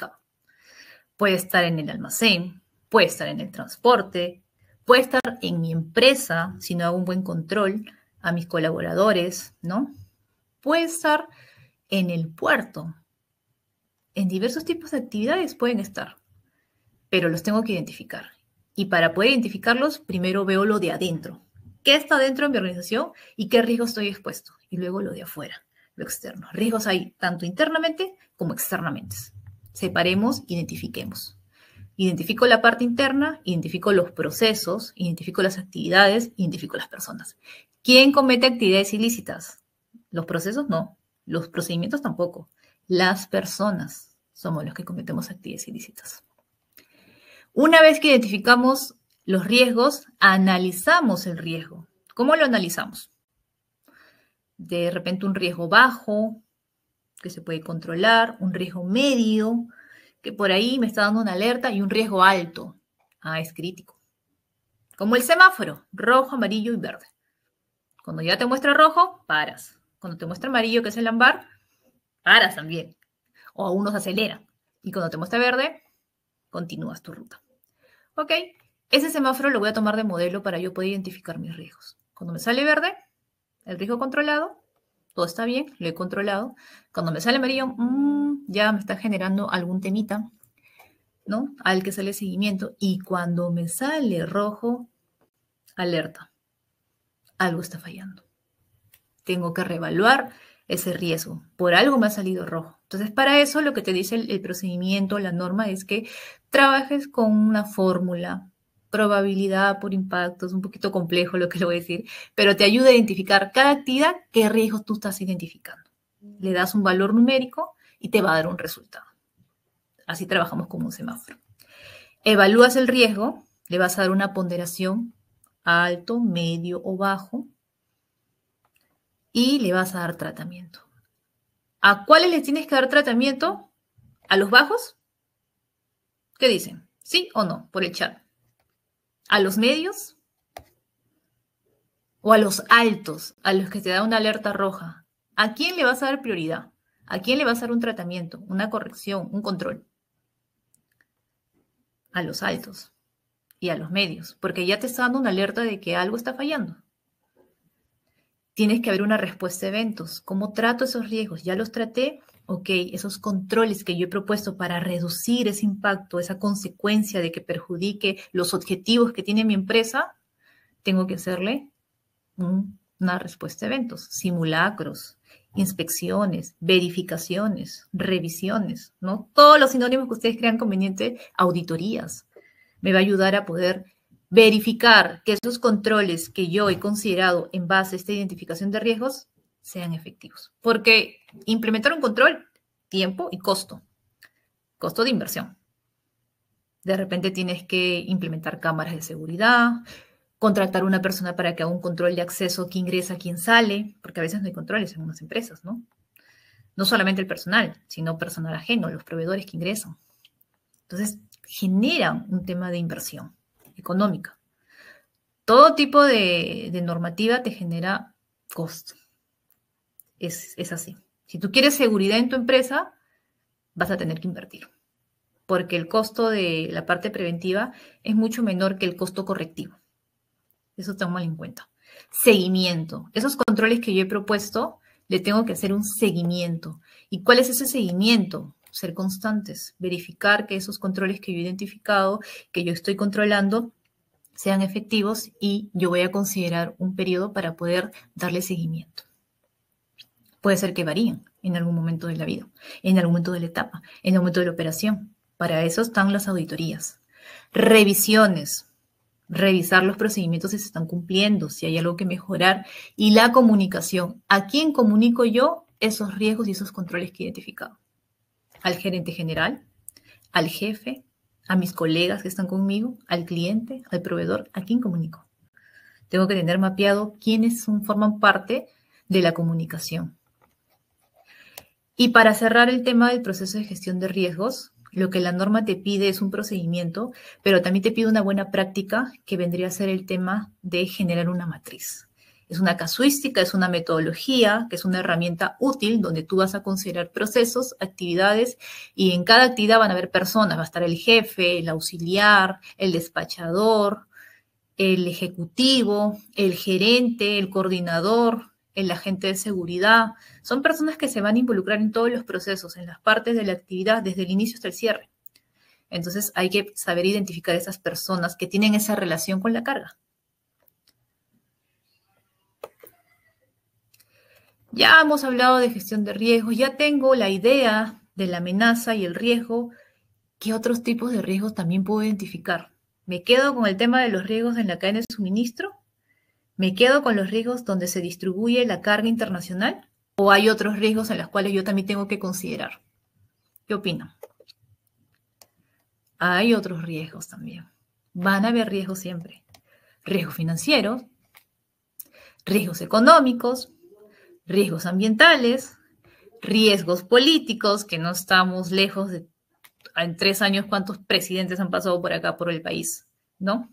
Puede estar en el almacén, puede estar en el transporte, puede estar en mi empresa si no hago un buen control a mis colaboradores, ¿no? Puede estar en el puerto. En diversos tipos de actividades pueden estar, pero los tengo que identificar. Y para poder identificarlos, primero veo lo de adentro. ¿Qué está dentro de mi organización y qué riesgo estoy expuesto? Y luego lo de afuera, lo externo. Riesgos hay tanto internamente como externamente. Separemos, identifiquemos. Identifico la parte interna, identifico los procesos, identifico las actividades, identifico las personas. ¿Quién comete actividades ilícitas? Los procesos no, los procedimientos tampoco. Las personas somos los que cometemos actividades ilícitas. Una vez que identificamos los riesgos, analizamos el riesgo. ¿Cómo lo analizamos? De repente un riesgo bajo, que se puede controlar, un riesgo medio, que por ahí me está dando una alerta, y un riesgo alto. Ah, es crítico. Como el semáforo, rojo, amarillo y verde. Cuando ya te muestra rojo, paras. Cuando te muestra amarillo, que es el ámbar, paras también. O aún unos acelera. Y cuando te muestra verde, continúas tu ruta. ¿Ok? Ese semáforo lo voy a tomar de modelo para yo poder identificar mis riesgos. Cuando me sale verde, el riesgo controlado, todo está bien, lo he controlado. Cuando me sale amarillo, mm, ya me está generando algún temita, ¿no? Al que sale seguimiento. Y cuando me sale rojo, alerta. Algo está fallando tengo que reevaluar ese riesgo. Por algo me ha salido rojo. Entonces, para eso lo que te dice el, procedimiento, la norma, es que trabajes con una fórmula, probabilidad por impacto, es un poquito complejo lo que le voy a decir, pero te ayuda a identificar cada actividad, qué riesgos tú estás identificando. Le das un valor numérico y te va a dar un resultado. Así trabajamos como un semáforo. Evalúas el riesgo, le vas a dar una ponderación alto, medio o bajo, y le vas a dar tratamiento. ¿A cuáles les tienes que dar tratamiento? ¿A los bajos? ¿Qué dicen? ¿Sí o no? Por el chat. ¿A los medios? ¿O a los altos, a los que te da una alerta roja? ¿A quién le vas a dar prioridad? ¿A quién le vas a dar un tratamiento, una corrección, un control? A los altos y a los medios, porque ya te está dando una alerta de que algo está fallando tienes que haber una respuesta a eventos. ¿Cómo trato esos riesgos? Ya los traté. Ok, esos controles que yo he propuesto para reducir ese impacto, esa consecuencia de que perjudique los objetivos que tiene mi empresa, tengo que hacerle una respuesta a eventos, simulacros, inspecciones, verificaciones, revisiones, ¿no? Todos los sinónimos que ustedes crean convenientes, auditorías. Me va a ayudar a poder verificar que esos controles que yo he considerado en base a esta identificación de riesgos sean efectivos. Porque implementar un control, tiempo y costo, costo de inversión. De repente tienes que implementar cámaras de seguridad, contratar una persona para que haga un control de acceso, quién ingresa, quién sale, porque a veces no hay controles en unas empresas, ¿no? No solamente el personal, sino personal ajeno, los proveedores que ingresan. Entonces, generan un tema de inversión económica. Todo tipo de, normativa te genera costo. Es, así. Si tú quieres seguridad en tu empresa, vas a tener que invertir, porque el costo de la parte preventiva es mucho menor que el costo correctivo. Eso mal en cuenta. Seguimiento. Esos controles que yo he propuesto, le tengo que hacer un seguimiento. ¿Y cuál es ese seguimiento? ser constantes, verificar que esos controles que yo he identificado, que yo estoy controlando, sean efectivos y yo voy a considerar un periodo para poder darle seguimiento. Puede ser que varíen en algún momento de la vida, en algún momento de la etapa, en algún momento de la operación. Para eso están las auditorías. Revisiones, revisar los procedimientos si se están cumpliendo, si hay algo que mejorar. Y la comunicación, ¿a quién comunico yo esos riesgos y esos controles que he identificado? al gerente general, al jefe, a mis colegas que están conmigo, al cliente, al proveedor, a quién comunico. Tengo que tener mapeado quiénes forman parte de la comunicación. Y para cerrar el tema del proceso de gestión de riesgos, lo que la norma te pide es un procedimiento, pero también te pide una buena práctica que vendría a ser el tema de generar una matriz. Es una casuística, es una metodología, que es una herramienta útil donde tú vas a considerar procesos, actividades y en cada actividad van a haber personas, va a estar el jefe, el auxiliar, el despachador, el ejecutivo, el gerente, el coordinador, el agente de seguridad. Son personas que se van a involucrar en todos los procesos, en las partes de la actividad, desde el inicio hasta el cierre. Entonces hay que saber identificar esas personas que tienen esa relación con la carga. Ya hemos hablado de gestión de riesgos, ya tengo la idea de la amenaza y el riesgo, ¿qué otros tipos de riesgos también puedo identificar? ¿Me quedo con el tema de los riesgos en la cadena de suministro? ¿Me quedo con los riesgos donde se distribuye la carga internacional? ¿O hay otros riesgos en los cuales yo también tengo que considerar? ¿Qué opino? Hay otros riesgos también. Van a haber riesgos siempre. Riesgos financieros, riesgos económicos, riesgos ambientales, riesgos políticos, que no estamos lejos de en tres años cuántos presidentes han pasado por acá, por el país, ¿no?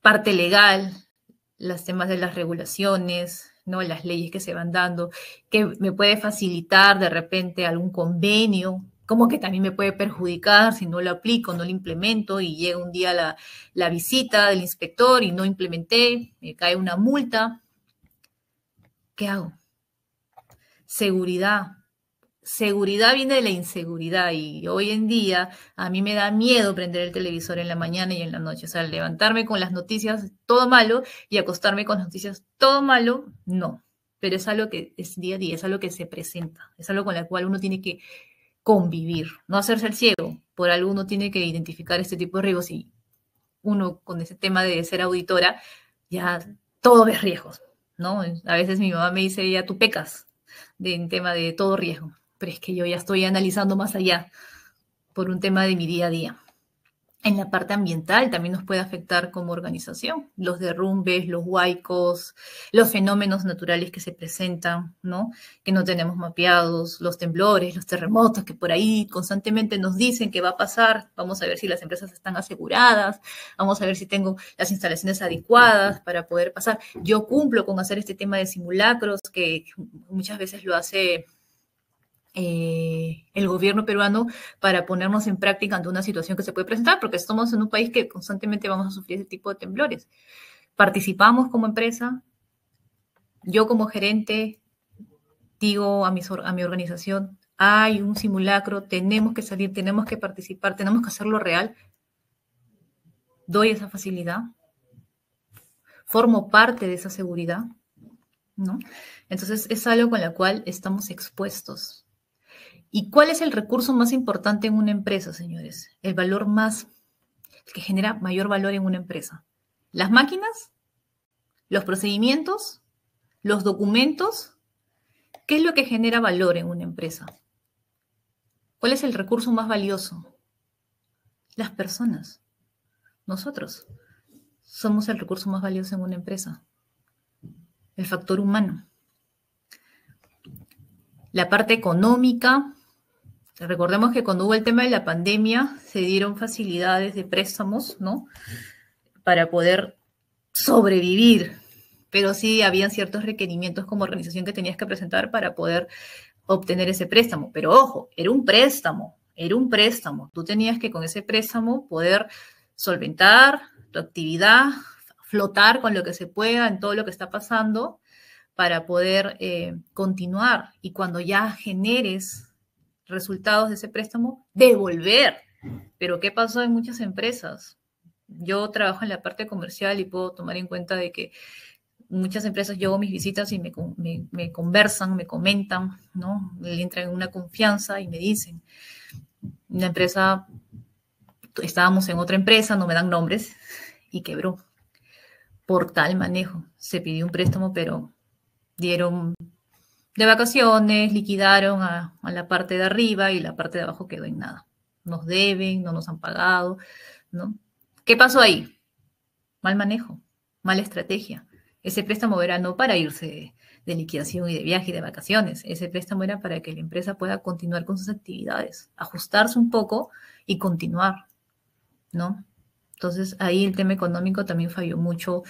Parte legal, los temas de las regulaciones, ¿no? Las leyes que se van dando, que me puede facilitar de repente algún convenio, como que también me puede perjudicar si no lo aplico, no lo implemento y llega un día la, la visita del inspector y no implementé, me cae una multa. ¿Qué hago? seguridad. Seguridad viene de la inseguridad y hoy en día a mí me da miedo prender el televisor en la mañana y en la noche. O sea, levantarme con las noticias todo malo y acostarme con las noticias todo malo, no. Pero es algo que es día a día, es algo que se presenta, es algo con lo cual uno tiene que convivir, no hacerse el ciego. Por algo uno tiene que identificar este tipo de riesgos y uno con ese tema de ser auditora, ya todo ves riesgos, ¿no? A veces mi mamá me dice, ya tú pecas, de, en tema de todo riesgo, pero es que yo ya estoy analizando más allá por un tema de mi día a día en la parte ambiental también nos puede afectar como organización, los derrumbes, los huaicos, los fenómenos naturales que se presentan, ¿no? Que no tenemos mapeados, los temblores, los terremotos que por ahí constantemente nos dicen que va a pasar, vamos a ver si las empresas están aseguradas, vamos a ver si tengo las instalaciones adecuadas para poder pasar. Yo cumplo con hacer este tema de simulacros que muchas veces lo hace eh, el gobierno peruano para ponernos en práctica ante una situación que se puede presentar, porque estamos en un país que constantemente vamos a sufrir ese tipo de temblores. Participamos como empresa, yo como gerente digo a, mis, a mi organización, hay un simulacro, tenemos que salir, tenemos que participar, tenemos que hacerlo real. Doy esa facilidad, formo parte de esa seguridad. ¿No? Entonces es algo con la cual estamos expuestos. ¿Y cuál es el recurso más importante en una empresa, señores? El valor más, el que genera mayor valor en una empresa. Las máquinas, los procedimientos, los documentos. ¿Qué es lo que genera valor en una empresa? ¿Cuál es el recurso más valioso? Las personas. Nosotros somos el recurso más valioso en una empresa. El factor humano. La parte económica, Recordemos que cuando hubo el tema de la pandemia, se dieron facilidades de préstamos, ¿no? Para poder sobrevivir, pero sí habían ciertos requerimientos como organización que tenías que presentar para poder obtener ese préstamo. Pero ojo, era un préstamo, era un préstamo. Tú tenías que con ese préstamo poder solventar tu actividad, flotar con lo que se pueda en todo lo que está pasando para poder eh, continuar. Y cuando ya generes resultados de ese préstamo, devolver. Pero ¿qué pasó en muchas empresas? Yo trabajo en la parte comercial y puedo tomar en cuenta de que muchas empresas yo mis visitas y me, conversan, me comentan, ¿no? Le entran en una confianza y me dicen, la empresa, estábamos en otra empresa, no me dan nombres, y quebró por tal manejo. Se pidió un préstamo, pero dieron de vacaciones, liquidaron a, la parte de arriba y la parte de abajo quedó en nada. Nos deben, no nos han pagado, ¿no? ¿Qué pasó ahí? Mal manejo, mala estrategia. Ese préstamo era no para irse de, liquidación y de viaje y de vacaciones. Ese préstamo era para que la empresa pueda continuar con sus actividades, ajustarse un poco y continuar, ¿no? Entonces ahí el tema económico también falló mucho.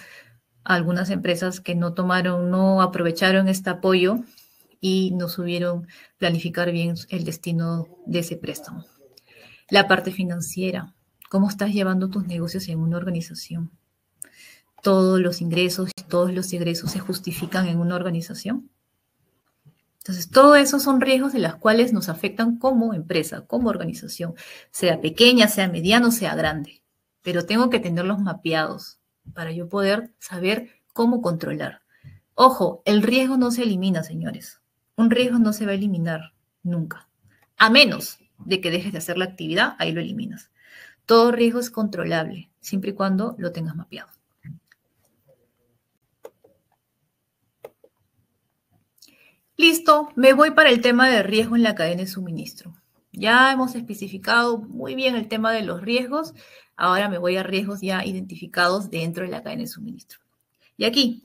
algunas empresas que no tomaron, no aprovecharon este apoyo y no subieron planificar bien el destino de ese préstamo. La parte financiera, cómo estás llevando tus negocios en una organización. Todos los ingresos, todos los egresos se justifican en una organización. Entonces, todo eso son riesgos de las cuales nos afectan como empresa, como organización, sea pequeña, sea mediana, sea grande. Pero tengo que tenerlos mapeados para yo poder saber cómo controlar. Ojo, el riesgo no se elimina, señores un riesgo no se va a eliminar nunca, a menos de que dejes de hacer la actividad, ahí lo eliminas. Todo riesgo es controlable, siempre y cuando lo tengas mapeado. Listo, me voy para el tema de riesgo en la cadena de suministro. Ya hemos especificado muy bien el tema de los riesgos. Ahora me voy a riesgos ya identificados dentro de la cadena de suministro. Y aquí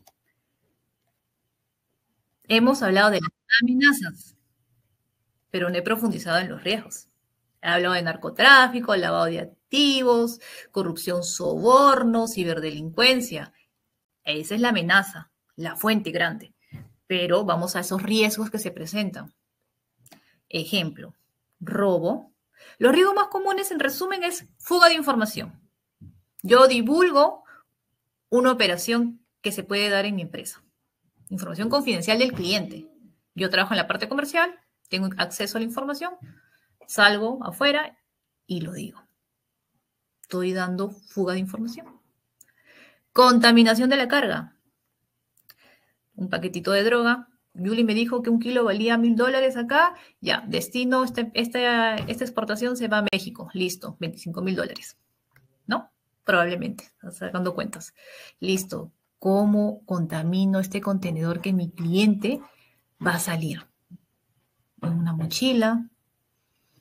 Hemos hablado de las amenazas, pero no he profundizado en los riesgos. He hablado de narcotráfico, lavado de activos, corrupción, soborno, ciberdelincuencia. Esa es la amenaza, la fuente grande. Pero vamos a esos riesgos que se presentan. Ejemplo, robo. Los riesgos más comunes, en resumen, es fuga de información. Yo divulgo una operación que se puede dar en mi empresa información confidencial del cliente. Yo trabajo en la parte comercial, tengo acceso a la información, salgo afuera y lo digo. Estoy dando fuga de información. Contaminación de la carga. Un paquetito de droga. Julie me dijo que un kilo valía mil dólares acá. Ya, destino, este, esta, esta exportación se va a México. Listo, 25 mil dólares. ¿No? Probablemente, sacando cuentas. Listo, cómo contamino este contenedor que mi cliente va a salir. En una mochila,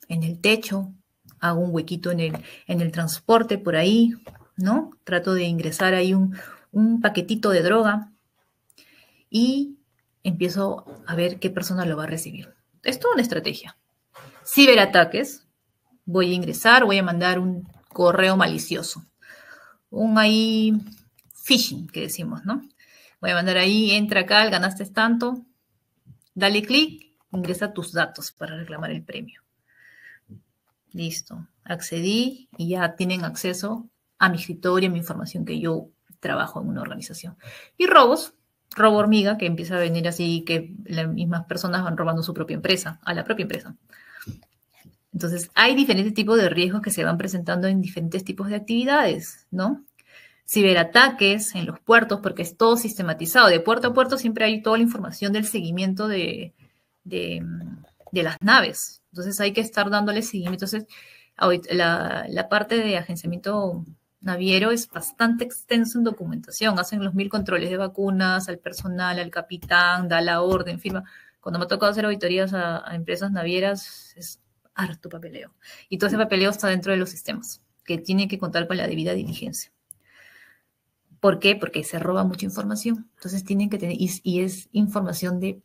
en el techo, hago un huequito en el, en el transporte por ahí, ¿no? Trato de ingresar ahí un, un paquetito de droga y empiezo a ver qué persona lo va a recibir. Es toda una estrategia. Ciberataques, voy a ingresar, voy a mandar un correo malicioso, un ahí phishing que decimos, ¿no? Voy a mandar ahí, entra acá, ganaste tanto, dale clic, ingresa tus datos para reclamar el premio. Listo, accedí y ya tienen acceso a mi escritorio, a mi información que yo trabajo en una organización. Y robos, robo hormiga, que empieza a venir así, que las mismas personas van robando su propia empresa, a la propia empresa. Entonces, hay diferentes tipos de riesgos que se van presentando en diferentes tipos de actividades, ¿no? ciberataques en los puertos, porque es todo sistematizado. De puerto a puerto siempre hay toda la información del seguimiento de, las naves. Entonces hay que estar dándole seguimiento. Entonces, la, la parte de agenciamiento naviero es bastante extenso en documentación. Hacen los mil controles de vacunas al personal, al capitán, da la orden, firma. Cuando me ha tocado hacer auditorías a, empresas navieras, es harto papeleo. Y todo ese papeleo está dentro de los sistemas, que tiene que contar con la debida diligencia. ¿Por qué? Porque se roba mucha información. Entonces tienen que tener, y, es información de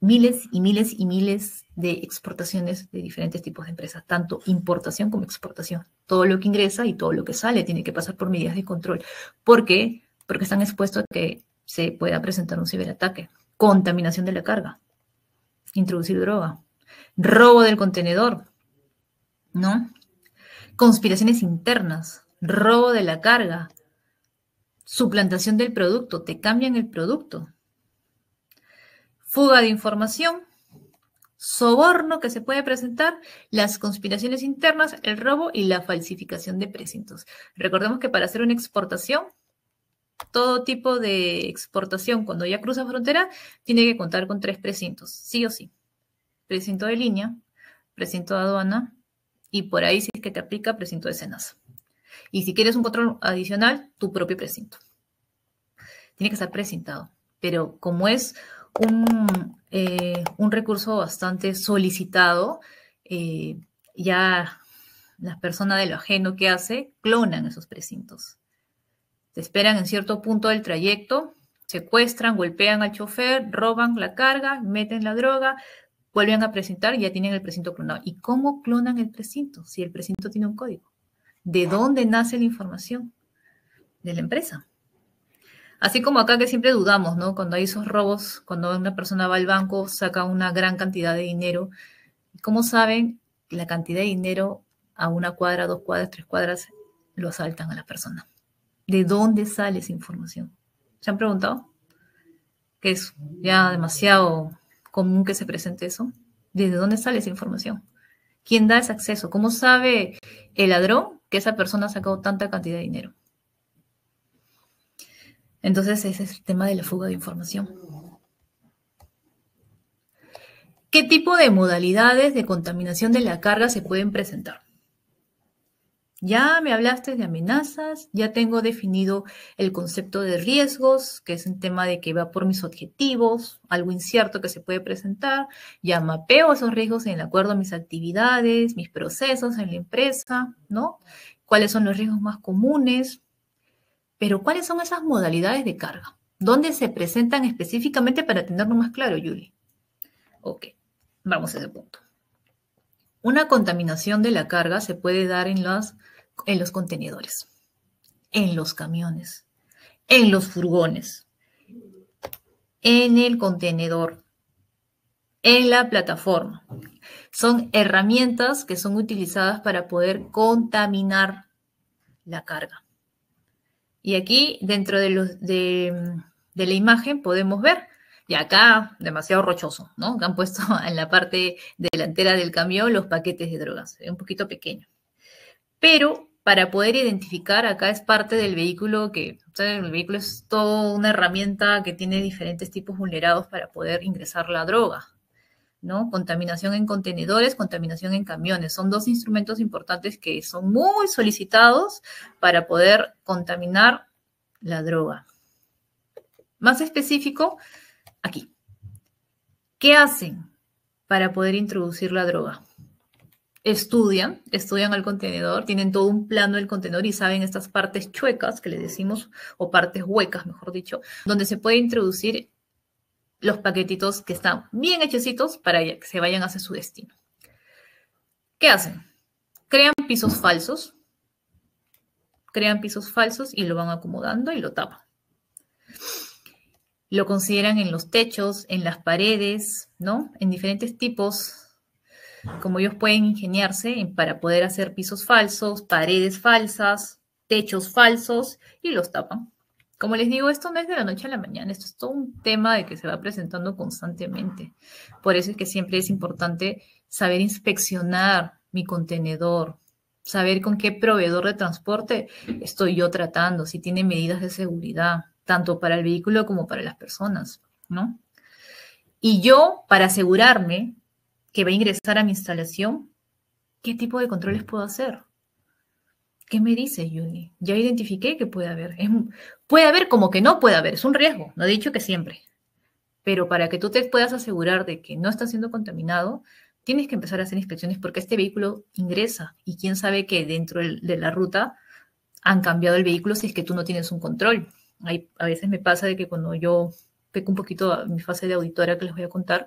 miles y miles y miles de exportaciones de diferentes tipos de empresas, tanto importación como exportación. Todo lo que ingresa y todo lo que sale tiene que pasar por medidas de control. ¿Por qué? Porque están expuestos a que se pueda presentar un ciberataque, contaminación de la carga, introducir droga, robo del contenedor, ¿no? Conspiraciones internas, robo de la carga, Suplantación del producto, te cambian el producto. Fuga de información, soborno que se puede presentar, las conspiraciones internas, el robo y la falsificación de precintos. Recordemos que para hacer una exportación, todo tipo de exportación cuando ya cruza frontera tiene que contar con tres precintos, sí o sí. Precinto de línea, precinto de aduana y por ahí si es que te aplica precinto de cenaza. Y si quieres un control adicional, tu propio precinto. Tiene que estar precintado. Pero como es un, eh, un recurso bastante solicitado, eh, ya las personas de lo ajeno que hace clonan esos precintos. Se esperan en cierto punto del trayecto, secuestran, golpean al chofer, roban la carga, meten la droga, vuelven a presentar y ya tienen el precinto clonado. ¿Y cómo clonan el precinto? Si el precinto tiene un código. ¿De dónde nace la información? De la empresa. Así como acá que siempre dudamos, ¿no? Cuando hay esos robos, cuando una persona va al banco, saca una gran cantidad de dinero. ¿Cómo saben la cantidad de dinero a una cuadra, dos cuadras, tres cuadras, lo asaltan a la persona? ¿De dónde sale esa información? ¿Se han preguntado? Que es ya demasiado común que se presente eso. ¿De dónde sale esa información? ¿Quién da ese acceso? ¿Cómo sabe el ladrón que esa persona ha sacado tanta cantidad de dinero? Entonces, ese es el tema de la fuga de información. ¿Qué tipo de modalidades de contaminación de la carga se pueden presentar? Ya me hablaste de amenazas, ya tengo definido el concepto de riesgos, que es un tema de que va por mis objetivos, algo incierto que se puede presentar, ya mapeo esos riesgos en el acuerdo a mis actividades, mis procesos en la empresa, ¿no? ¿Cuáles son los riesgos más comunes? Pero ¿cuáles son esas modalidades de carga? ¿Dónde se presentan específicamente para tenerlo más claro, Julie? Ok, vamos a ese punto. Una contaminación de la carga se puede dar en las en los contenedores, en los camiones, en los furgones, en el contenedor, en la plataforma. Son herramientas que son utilizadas para poder contaminar la carga. Y aquí, dentro de, la imagen, podemos ver y acá, demasiado rochoso, ¿no? han puesto en la parte delantera del camión los paquetes de drogas. Es un poquito pequeño. Pero para poder identificar, acá es parte del vehículo que, el vehículo es toda una herramienta que tiene diferentes tipos vulnerados para poder ingresar la droga, ¿no? Contaminación en contenedores, contaminación en camiones, son dos instrumentos importantes que son muy solicitados para poder contaminar la droga. Más específico, aquí. ¿Qué hacen para poder introducir la droga? estudian, estudian al contenedor, tienen todo un plano del contenedor y saben estas partes chuecas que les decimos, o partes huecas, mejor dicho, donde se puede introducir los paquetitos que están bien hechecitos para que se vayan hacia su destino. ¿Qué hacen? Crean pisos falsos, crean pisos falsos y lo van acomodando y lo tapan. Lo consideran en los techos, en las paredes, ¿no? En diferentes tipos como ellos pueden ingeniarse para poder hacer pisos falsos, paredes falsas, techos falsos y los tapan. Como les digo, esto no es de la noche a la mañana, esto es todo un tema de que se va presentando constantemente. Por eso es que siempre es importante saber inspeccionar mi contenedor, saber con qué proveedor de transporte estoy yo tratando, si tiene medidas de seguridad, tanto para el vehículo como para las personas, Y yo, para asegurarme que va a ingresar a mi instalación, ¿qué tipo de controles puedo hacer? ¿Qué me dice Yuni? Ya identifiqué que puede haber. puede haber como que no puede haber, es un riesgo, no he dicho que siempre. Pero para que tú te puedas asegurar de que no está siendo contaminado, tienes que empezar a hacer inspecciones porque este vehículo ingresa y quién sabe que dentro de la ruta han cambiado el vehículo si es que tú no tienes un control. a veces me pasa de que cuando yo peco un poquito a mi fase de auditora que les voy a contar,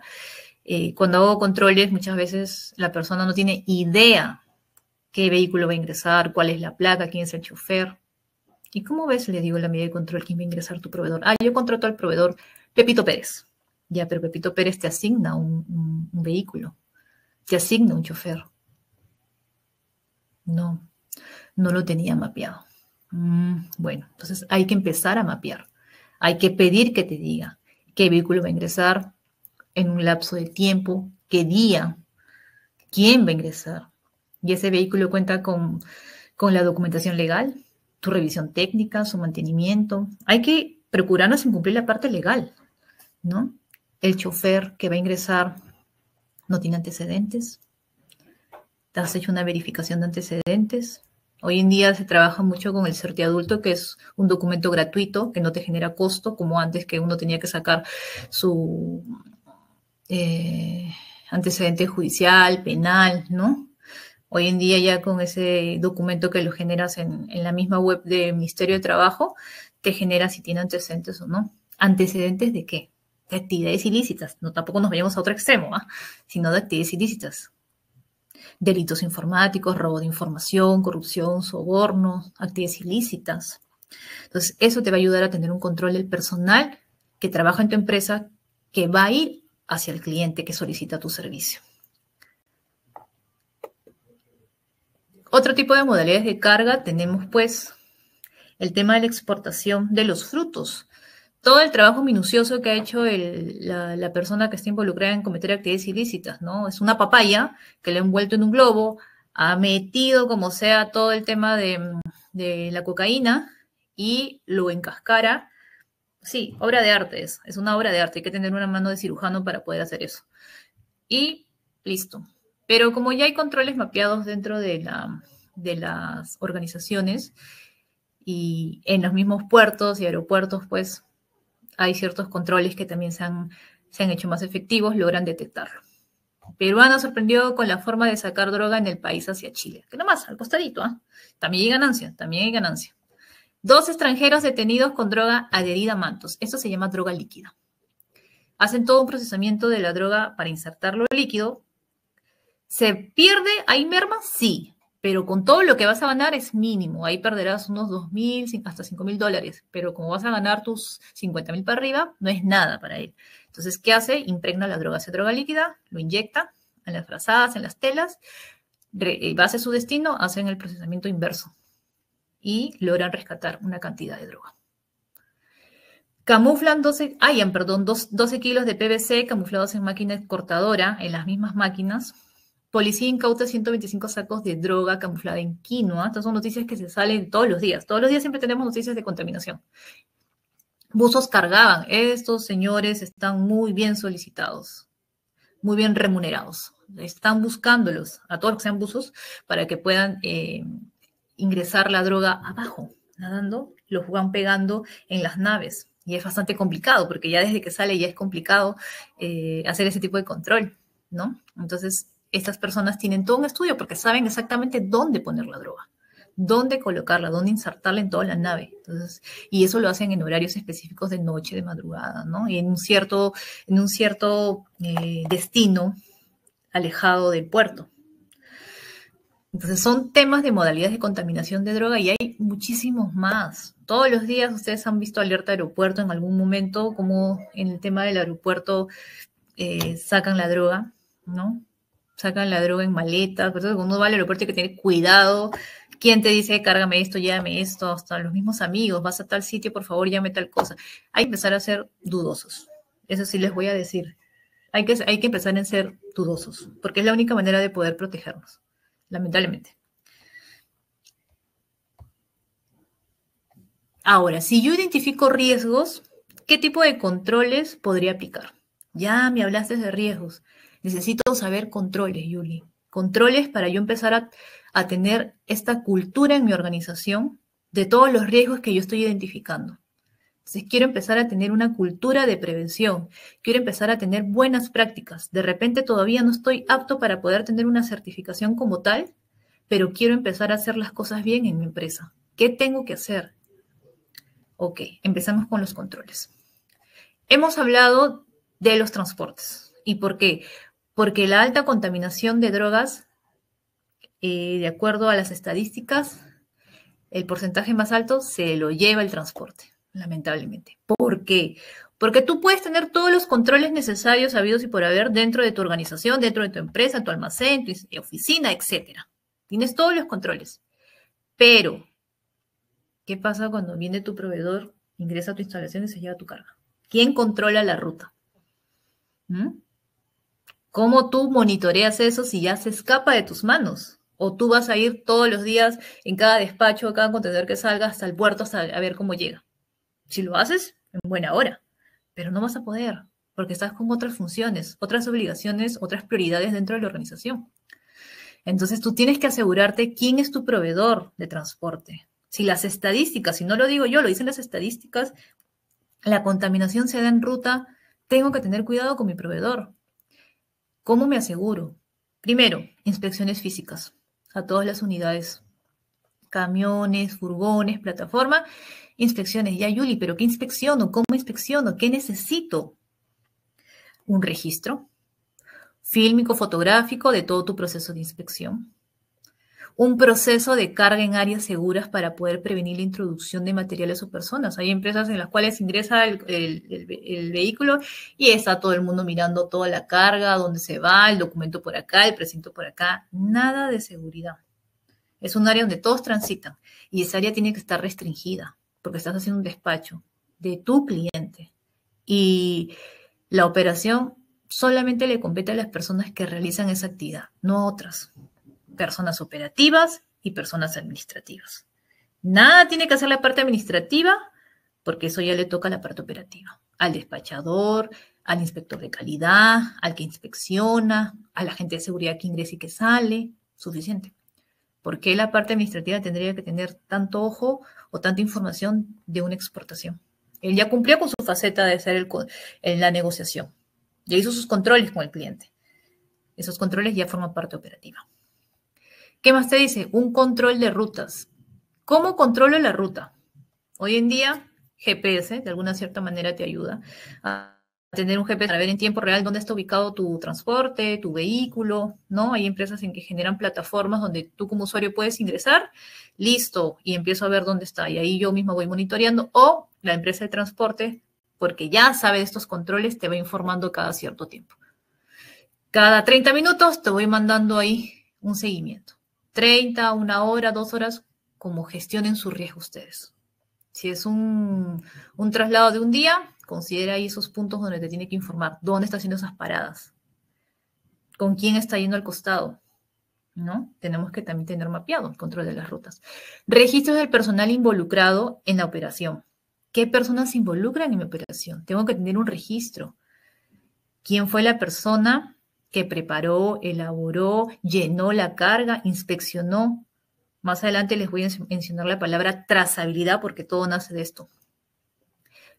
eh, cuando hago controles, muchas veces la persona no tiene idea qué vehículo va a ingresar, cuál es la placa, quién es el chofer. ¿Y cómo ves? Le digo la medida de control, ¿quién va a ingresar tu proveedor? Ah, yo contrato al proveedor Pepito Pérez. Ya, pero Pepito Pérez te asigna un, vehículo, te asigna un chofer. No, no lo tenía mapeado. Mm, bueno, entonces hay que empezar a mapear. Hay que pedir que te diga qué vehículo va a ingresar, en un lapso de tiempo, qué día, quién va a ingresar. Y ese vehículo cuenta con, con la documentación legal, tu revisión técnica, su mantenimiento. Hay que procurarnos en cumplir la parte legal, ¿no? El chofer que va a ingresar no tiene antecedentes. ¿Te has hecho una verificación de antecedentes? Hoy en día se trabaja mucho con el CERTI adulto, que es un documento gratuito que no te genera costo, como antes que uno tenía que sacar su, eh, antecedente judicial, penal, ¿no? Hoy en día ya con ese documento que lo generas en, la misma web de Ministerio de Trabajo, te genera si tiene antecedentes o no. ¿Antecedentes de qué? De actividades ilícitas. No tampoco nos vayamos a otro extremo, ¿ah? sino de actividades ilícitas. Delitos informáticos, robo de información, corrupción, sobornos, actividades ilícitas. Entonces, eso te va a ayudar a tener un control del personal que trabaja en tu empresa, que va a ir hacia el cliente que solicita tu servicio. Otro tipo de modalidades de carga tenemos pues el tema de la exportación de los frutos. Todo el trabajo minucioso que ha hecho la, persona que está involucrada en cometer actividades ilícitas, ¿no? Es una papaya que le ha envuelto en un globo, ha metido como sea todo el tema de, de la cocaína y lo encascara Sí, obra de arte es, es una obra de arte, hay que tener una mano de cirujano para poder hacer eso. Y listo. Pero como ya hay controles mapeados dentro de, las organizaciones y en los mismos puertos y aeropuertos, pues hay ciertos controles que también se han, hecho más efectivos, logran detectarlo. Peruano sorprendió con la forma de sacar droga en el país hacia Chile. Que nomás, al costadito, ¿ah? También hay ganancia, también hay ganancia. Dos extranjeros detenidos con droga adherida a mantos. Esto se llama droga líquida. Hacen todo un procesamiento de la droga para insertarlo en líquido. ¿Se pierde? ¿Hay merma? Sí, pero con todo lo que vas a ganar es mínimo. Ahí perderás unos 2.000 hasta 5.000 dólares, pero como vas a ganar tus 50.000 para arriba, no es nada para él. Entonces, ¿qué hace? Impregna la droga, hace droga líquida, lo inyecta en las frazadas, en las telas, eh, va ser su destino, hacen el procesamiento inverso y logran rescatar una cantidad de droga. Camuflan 12, hayan, ah, perdón, 12 kilos de PVC camuflados en máquinas cortadora, en las mismas máquinas. Policía incauta 125 sacos de droga camuflada en quinoa. Estas son noticias que se salen todos los días. Todos los días siempre tenemos noticias de contaminación. Buzos cargaban. Estos señores están muy bien solicitados, muy bien remunerados. Están buscándolos, a todos los que sean buzos, para que puedan eh, ingresar la droga abajo, nadando, los van pegando en las naves. Y es bastante complicado, porque ya desde que sale ya es complicado eh, hacer ese tipo de control, ¿no? Entonces, estas personas tienen todo un estudio porque saben exactamente dónde poner la droga, dónde colocarla, dónde insertarla en toda la nave. y eso lo hacen en horarios específicos de noche, de madrugada, ¿no? Y en un cierto, en un cierto eh, destino alejado del puerto. Entonces son temas de modalidades de contaminación de droga y hay muchísimos más. Todos los días ustedes han visto alerta aeropuerto en algún momento, como en el tema del aeropuerto eh, sacan la droga, ¿no? Sacan la droga en maletas, por cuando uno va al aeropuerto hay que tener cuidado. ¿Quién te dice, cárgame esto, llévame esto? Hasta los mismos amigos, vas a tal sitio, por favor, llame tal cosa. Hay que empezar a ser dudosos. Eso sí les voy a decir. Hay que, hay que empezar en ser dudosos, porque es la única manera de poder protegernos lamentablemente. Ahora, si yo identifico riesgos, ¿qué tipo de controles podría aplicar? Ya me hablaste de riesgos. Necesito saber controles, Yuli. Controles para yo empezar a, a tener esta cultura en mi organización de todos los riesgos que yo estoy identificando. Entonces quiero empezar a tener una cultura de prevención, quiero empezar a tener buenas prácticas. De repente todavía no estoy apto para poder tener una certificación como tal, pero quiero empezar a hacer las cosas bien en mi empresa. ¿Qué tengo que hacer? Ok, empezamos con los controles. Hemos hablado de los transportes. ¿Y por qué? Porque la alta contaminación de drogas, eh, de acuerdo a las estadísticas, el porcentaje más alto se lo lleva el transporte lamentablemente. ¿Por qué? Porque tú puedes tener todos los controles necesarios, habidos y por haber, dentro de tu organización, dentro de tu empresa, tu almacén, tu oficina, etc. Tienes todos los controles. Pero, ¿qué pasa cuando viene tu proveedor, ingresa a tu instalación y se lleva tu carga? ¿Quién controla la ruta? ¿Mm? ¿Cómo tú monitoreas eso si ya se escapa de tus manos? ¿O tú vas a ir todos los días en cada despacho, a cada contenedor que salga hasta el puerto hasta a ver cómo llega? Si lo haces, en buena hora, pero no vas a poder porque estás con otras funciones, otras obligaciones, otras prioridades dentro de la organización. Entonces tú tienes que asegurarte quién es tu proveedor de transporte. Si las estadísticas, si no lo digo yo, lo dicen las estadísticas, la contaminación se da en ruta, tengo que tener cuidado con mi proveedor. ¿Cómo me aseguro? Primero, inspecciones físicas a todas las unidades camiones, furgones, plataforma, inspecciones. Ya, Yuli, pero ¿qué inspecciono? ¿Cómo inspecciono? ¿Qué necesito? Un registro fílmico, fotográfico de todo tu proceso de inspección. Un proceso de carga en áreas seguras para poder prevenir la introducción de materiales o personas. Hay empresas en las cuales ingresa el, vehículo y está todo el mundo mirando toda la carga, dónde se va, el documento por acá, el precinto por acá. Nada de seguridad. Es un área donde todos transitan y esa área tiene que estar restringida porque estás haciendo un despacho de tu cliente y la operación solamente le compete a las personas que realizan esa actividad, no a otras. Personas operativas y personas administrativas. Nada tiene que hacer la parte administrativa porque eso ya le toca a la parte operativa, al despachador, al inspector de calidad, al que inspecciona, a la gente de seguridad que ingresa y que sale, suficiente. ¿Por qué la parte administrativa tendría que tener tanto ojo o tanta información de una exportación? Él ya cumplía con su faceta de ser el, en la negociación. Ya hizo sus controles con el cliente. Esos controles ya forman parte operativa. ¿Qué más te dice? Un control de rutas. ¿Cómo controlo la ruta? Hoy en día, GPS de alguna cierta manera te ayuda a tener un GPS para ver en tiempo real dónde está ubicado tu transporte, tu vehículo, ¿no? Hay empresas en que generan plataformas donde tú como usuario puedes ingresar, listo, y empiezo a ver dónde está. Y ahí yo mismo voy monitoreando. O la empresa de transporte, porque ya sabe de estos controles, te va informando cada cierto tiempo. Cada 30 minutos te voy mandando ahí un seguimiento. 30, una hora, dos horas, como gestionen su riesgo ustedes. Si es un, un traslado de un día, Considera ahí esos puntos donde te tiene que informar, dónde está haciendo esas paradas, con quién está yendo al costado, ¿no? Tenemos que también tener mapeado el control de las rutas. registro del personal involucrado en la operación. ¿Qué personas se involucran en mi operación? Tengo que tener un registro. ¿Quién fue la persona que preparó, elaboró, llenó la carga, inspeccionó? Más adelante les voy a mencionar la palabra trazabilidad porque todo nace de esto.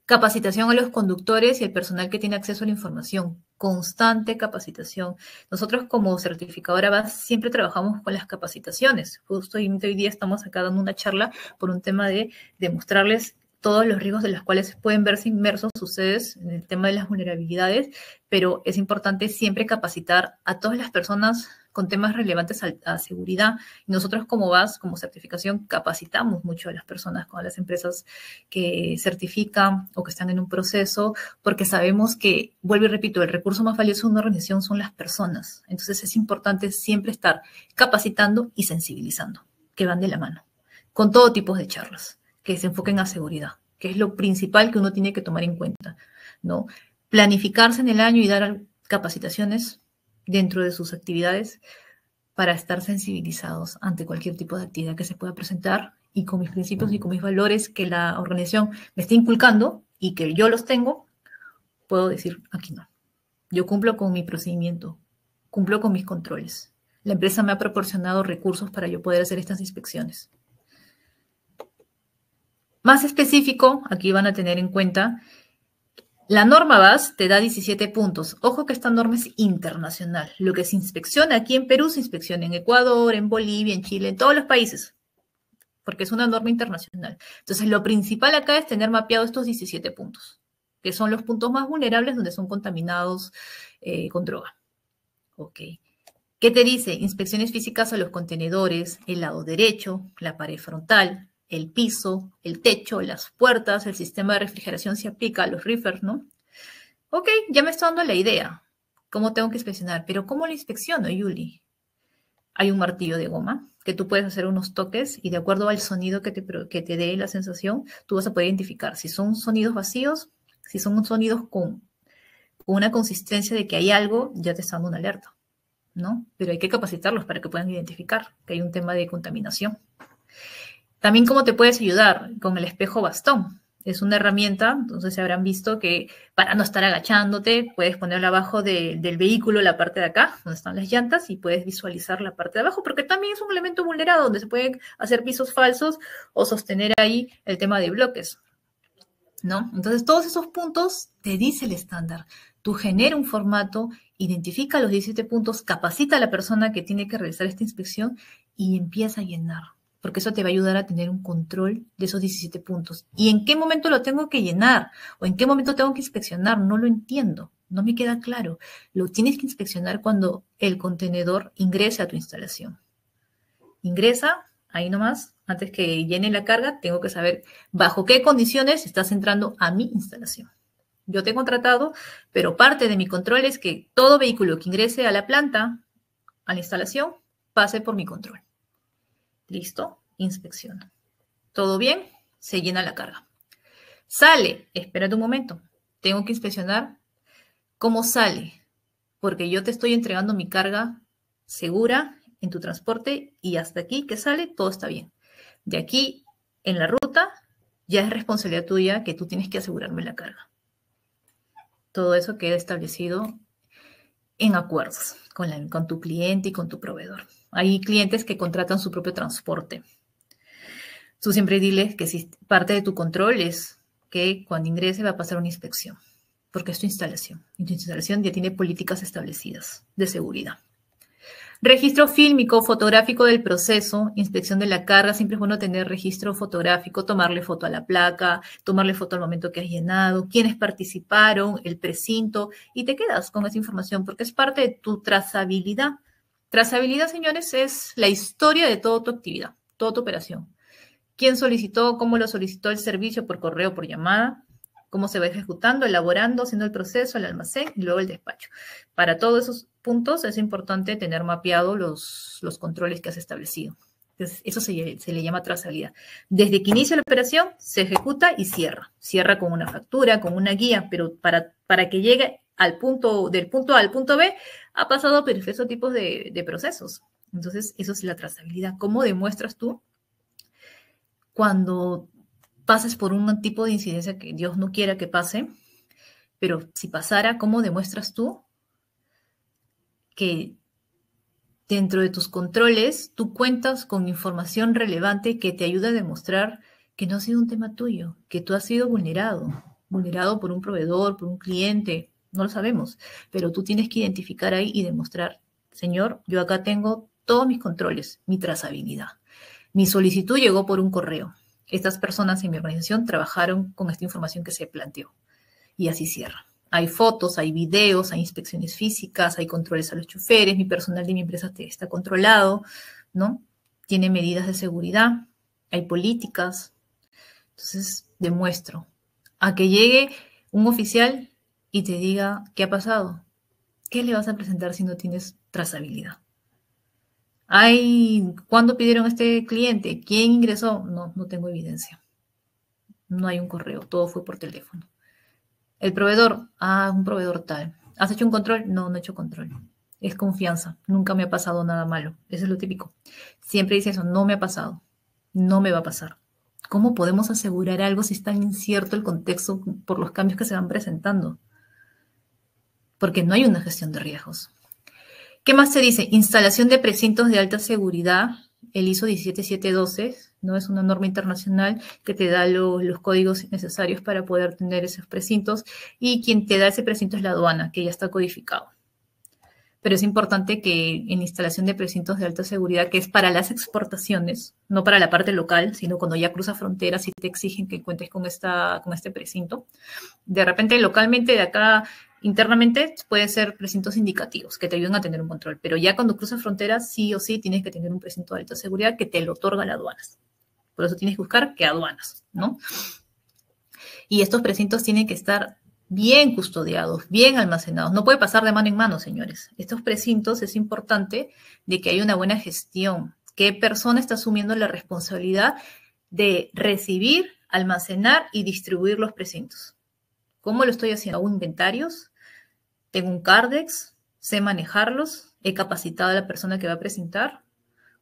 Capacitación a los conductores y el personal que tiene acceso a la información. Constante capacitación. Nosotros como certificadora siempre trabajamos con las capacitaciones. Justo hoy día estamos acá dando una charla por un tema de demostrarles todos los riesgos de los cuales pueden verse inmersos ustedes en el tema de las vulnerabilidades, pero es importante siempre capacitar a todas las personas con temas relevantes a, seguridad. Y nosotros como VAS, como certificación, capacitamos mucho a las personas, a las empresas que certifican o que están en un proceso, porque sabemos que, vuelvo y repito, el recurso más valioso de una organización son las personas. Entonces es importante siempre estar capacitando y sensibilizando, que van de la mano, con todo tipo de charlas que se enfoquen a seguridad, que es lo principal que uno tiene que tomar en cuenta, ¿no? Planificarse en el año y dar capacitaciones dentro de sus actividades para estar sensibilizados ante cualquier tipo de actividad que se pueda presentar y con mis principios y con mis valores que la organización me está inculcando y que yo los tengo, puedo decir, aquí no. Yo cumplo con mi procedimiento, cumplo con mis controles. La empresa me ha proporcionado recursos para yo poder hacer estas inspecciones. Más específico, aquí van a tener en cuenta la norma BAS te da 17 puntos. Ojo que esta norma es internacional. Lo que se inspecciona aquí en Perú se inspecciona en Ecuador, en Bolivia, en Chile, en todos los países, porque es una norma internacional. Entonces, lo principal acá es tener mapeado estos 17 puntos, que son los puntos más vulnerables donde son contaminados eh, con droga. ¿Qué te dice? Inspecciones físicas a los contenedores, el lado derecho, la pared frontal, el piso, el techo, las puertas, el sistema de refrigeración se aplica a los reefers, ¿no? Ok, ya me está dando la idea, cómo tengo que inspeccionar, pero ¿cómo lo inspecciono, Yuli? Hay un martillo de goma que tú puedes hacer unos toques y de acuerdo al sonido que te, que te dé la sensación, tú vas a poder identificar si son sonidos vacíos, si son sonidos con, con una consistencia de que hay algo, ya te está dando una alerta, ¿no? Pero hay que capacitarlos para que puedan identificar que hay un tema de contaminación. También cómo te puedes ayudar con el espejo bastón. Es una herramienta, entonces se habrán visto que para no estar agachándote, puedes ponerla abajo del vehículo, la parte de acá, donde están las llantas, y puedes visualizar la parte de abajo, porque también es un elemento vulnerado donde se pueden hacer pisos falsos o sostener ahí el tema de bloques. ¿No? Entonces, todos esos puntos te dice el estándar. Tú genera un formato, identifica los 17 puntos, capacita a la persona que tiene que realizar esta inspección y empieza a llenar porque eso te va a ayudar a tener un control de esos 17 puntos. ¿Y en qué momento lo tengo que llenar? ¿O en qué momento tengo que inspeccionar? No lo entiendo, no me queda claro. Lo tienes que inspeccionar cuando el contenedor ingrese a tu instalación. Ingresa, ahí nomás, antes que llene la carga, tengo que saber bajo qué condiciones estás entrando a mi instalación. Yo te he contratado, pero parte de mi control es que todo vehículo que ingrese a la planta, a la instalación, pase por mi control. Listo, inspecciona. ¿Todo bien? Se llena la carga. Sale, espérate un momento. Tengo que inspeccionar cómo sale, porque yo te estoy entregando mi carga segura en tu transporte y hasta aquí que sale, todo está bien. De aquí en la ruta, ya es responsabilidad tuya que tú tienes que asegurarme la carga. Todo eso queda establecido en acuerdos con, con tu cliente y con tu proveedor. Hay clientes que contratan su propio transporte. Tú siempre dile que parte de tu control es que cuando ingrese va a pasar una inspección, porque es tu instalación. Y tu instalación ya tiene políticas establecidas de seguridad. Registro fílmico, fotográfico del proceso, inspección de la carga, siempre es bueno tener registro fotográfico, tomarle foto a la placa, tomarle foto al momento que has llenado, quiénes participaron, el precinto, y te quedas con esa información porque es parte de tu trazabilidad. Trazabilidad, señores, es la historia de toda tu actividad, toda tu operación. ¿Quién solicitó, cómo lo solicitó el servicio por correo, por llamada? cómo se va ejecutando, elaborando, haciendo el proceso, el almacén y luego el despacho. Para todos esos puntos es importante tener mapeado los, los controles que has establecido. eso se, le llama trazabilidad. Desde que inicia la operación, se ejecuta y cierra. Cierra con una factura, con una guía, pero para, para que llegue al punto, del punto A al punto B, ha pasado por diversos tipos de, procesos. Entonces, eso es la trazabilidad. ¿Cómo demuestras tú cuando pasas por un tipo de incidencia que Dios no quiera que pase? Pero si pasara, ¿cómo demuestras tú que dentro de tus controles tú cuentas con información relevante que te ayuda a demostrar que no ha sido un tema tuyo, que tú has sido vulnerado, vulnerado por un proveedor, por un cliente, no lo sabemos, pero tú tienes que identificar ahí y demostrar, señor, yo acá tengo todos mis controles, mi trazabilidad. Mi solicitud llegó por un correo. Estas personas en mi organización trabajaron con esta información que se planteó. Y así cierra. Hay fotos, hay videos, hay inspecciones físicas, hay controles a los choferes, mi personal de mi empresa está controlado, ¿no? Tiene medidas de seguridad, hay políticas. Entonces, demuestro. A que llegue un oficial y te diga qué ha pasado. ¿Qué le vas a presentar si no tienes trazabilidad? Ay, ¿cuándo pidieron a este cliente? ¿Quién ingresó? No, no tengo evidencia. No hay un correo, todo fue por teléfono. El proveedor, ah, un proveedor tal. ¿Has hecho un control? No, no he hecho control. Es confianza. Nunca me ha pasado nada malo. Eso es lo típico. Siempre dice eso, no me ha pasado. No me va a pasar. ¿Cómo podemos asegurar algo si está incierto el contexto por los cambios que se van presentando? porque no hay una gestión de riesgos. ¿Qué más se dice? Instalación de precintos de alta seguridad, el ISO 17712, ¿no? Es una norma internacional que te da los, los códigos necesarios para poder tener esos precintos y quien te da ese precinto es la aduana, que ya está codificado. Pero es importante que en instalación de precintos de alta seguridad, que es para las exportaciones, no para la parte local, sino cuando ya cruza fronteras y te exigen que cuentes con, esta, con este precinto. De repente, localmente de acá Internamente puede ser precintos indicativos que te ayudan a tener un control, pero ya cuando cruzas fronteras, sí o sí tienes que tener un precinto de alta seguridad que te lo otorga la aduanas. Por eso tienes que buscar que aduanas, ¿no? Y estos precintos tienen que estar bien custodiados, bien almacenados. No puede pasar de mano en mano, señores. Estos precintos es importante de que haya una buena gestión. ¿Qué persona está asumiendo la responsabilidad de recibir, almacenar y distribuir los precintos? ¿Cómo lo estoy haciendo? ¿Hago inventarios? en un CARDEX, sé manejarlos, he capacitado a la persona que va a presentar.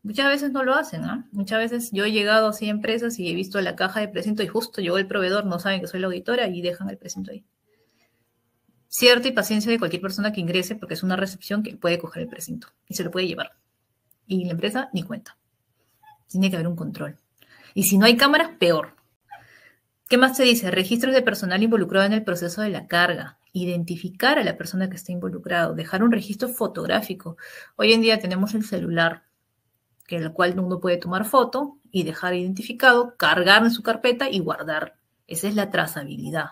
Muchas veces no lo hacen, ¿ah? Muchas veces yo he llegado a a empresas y he visto la caja de presento y justo llegó el proveedor, no saben que soy la auditora y dejan el presento ahí. Cierta y paciencia de cualquier persona que ingrese porque es una recepción que puede coger el precinto y se lo puede llevar. Y la empresa ni cuenta. Tiene que haber un control. Y si no hay cámaras, peor. ¿Qué más se dice? Registros de personal involucrado en el proceso de la carga identificar a la persona que está involucrado, dejar un registro fotográfico. Hoy en día tenemos el celular, que el cual uno puede tomar foto y dejar identificado, cargar en su carpeta y guardar. Esa es la trazabilidad.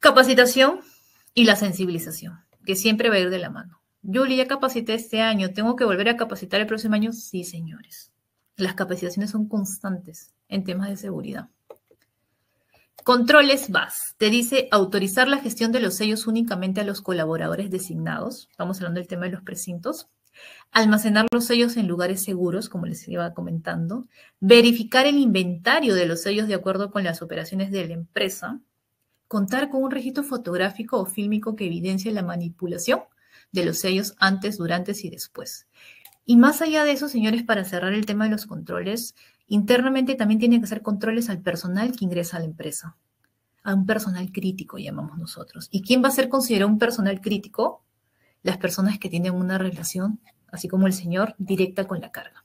Capacitación y la sensibilización, que siempre va a ir de la mano. yo ya capacité este año, ¿tengo que volver a capacitar el próximo año? Sí, señores. Las capacitaciones son constantes en temas de seguridad. Controles vas Te dice autorizar la gestión de los sellos únicamente a los colaboradores designados. vamos hablando del tema de los precintos. Almacenar los sellos en lugares seguros, como les iba comentando. Verificar el inventario de los sellos de acuerdo con las operaciones de la empresa. Contar con un registro fotográfico o fílmico que evidencie la manipulación de los sellos antes, durante y después. Y más allá de eso, señores, para cerrar el tema de los controles, Internamente también tienen que hacer controles al personal que ingresa a la empresa, a un personal crítico llamamos nosotros. ¿Y quién va a ser considerado un personal crítico? Las personas que tienen una relación, así como el señor, directa con la carga.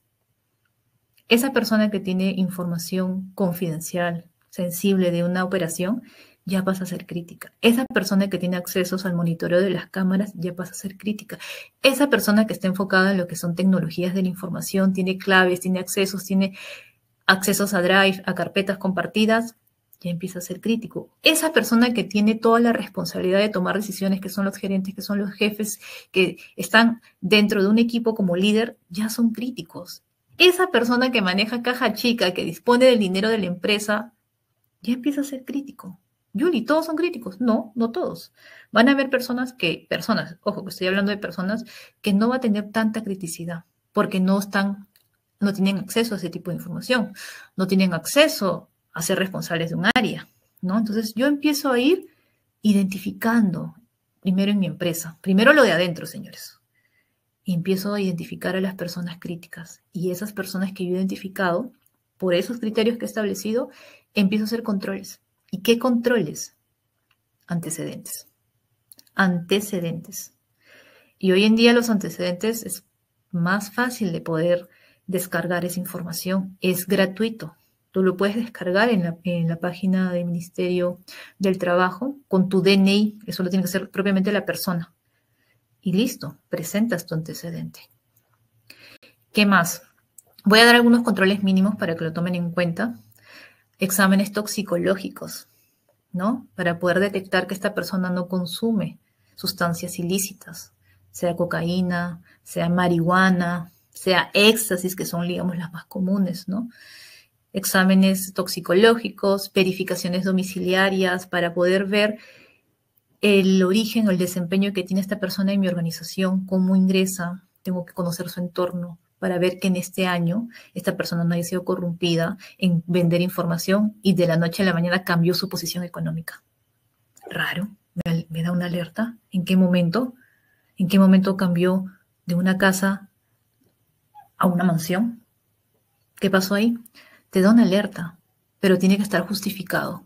Esa persona que tiene información confidencial, sensible de una operación, ya pasa a ser crítica. Esa persona que tiene accesos al monitoreo de las cámaras ya pasa a ser crítica. Esa persona que está enfocada en lo que son tecnologías de la información, tiene claves, tiene accesos, tiene accesos a Drive, a carpetas compartidas, ya empieza a ser crítico. Esa persona que tiene toda la responsabilidad de tomar decisiones, que son los gerentes, que son los jefes, que están dentro de un equipo como líder, ya son críticos. Esa persona que maneja caja chica, que dispone del dinero de la empresa, ya empieza a ser crítico. Yuli, todos son críticos. No, no todos. Van a haber personas que, personas, ojo, que estoy hablando de personas que no va a tener tanta criticidad porque no están, no tienen acceso a ese tipo de información, no tienen acceso a ser responsables de un área, ¿no? Entonces yo empiezo a ir identificando primero en mi empresa, primero lo de adentro, señores. Y empiezo a identificar a las personas críticas y esas personas que yo he identificado por esos criterios que he establecido, empiezo a hacer controles ¿Y qué controles? Antecedentes. Antecedentes. Y hoy en día los antecedentes es más fácil de poder descargar esa información. Es gratuito. Tú lo puedes descargar en la, página del Ministerio del Trabajo con tu DNI. Eso lo tiene que hacer propiamente la persona. Y listo, presentas tu antecedente. ¿Qué más? Voy a dar algunos controles mínimos para que lo tomen en cuenta exámenes toxicológicos, ¿no? Para poder detectar que esta persona no consume sustancias ilícitas, sea cocaína, sea marihuana, sea éxtasis, que son, digamos, las más comunes, ¿no? Exámenes toxicológicos, verificaciones domiciliarias para poder ver el origen o el desempeño que tiene esta persona en mi organización, cómo ingresa, tengo que conocer su entorno, para ver que en este año esta persona no haya sido corrompida en vender información y de la noche a la mañana cambió su posición económica. Raro, me, da una alerta. ¿En qué momento? ¿En qué momento cambió de una casa a una mansión? ¿Qué pasó ahí? Te da una alerta, pero tiene que estar justificado.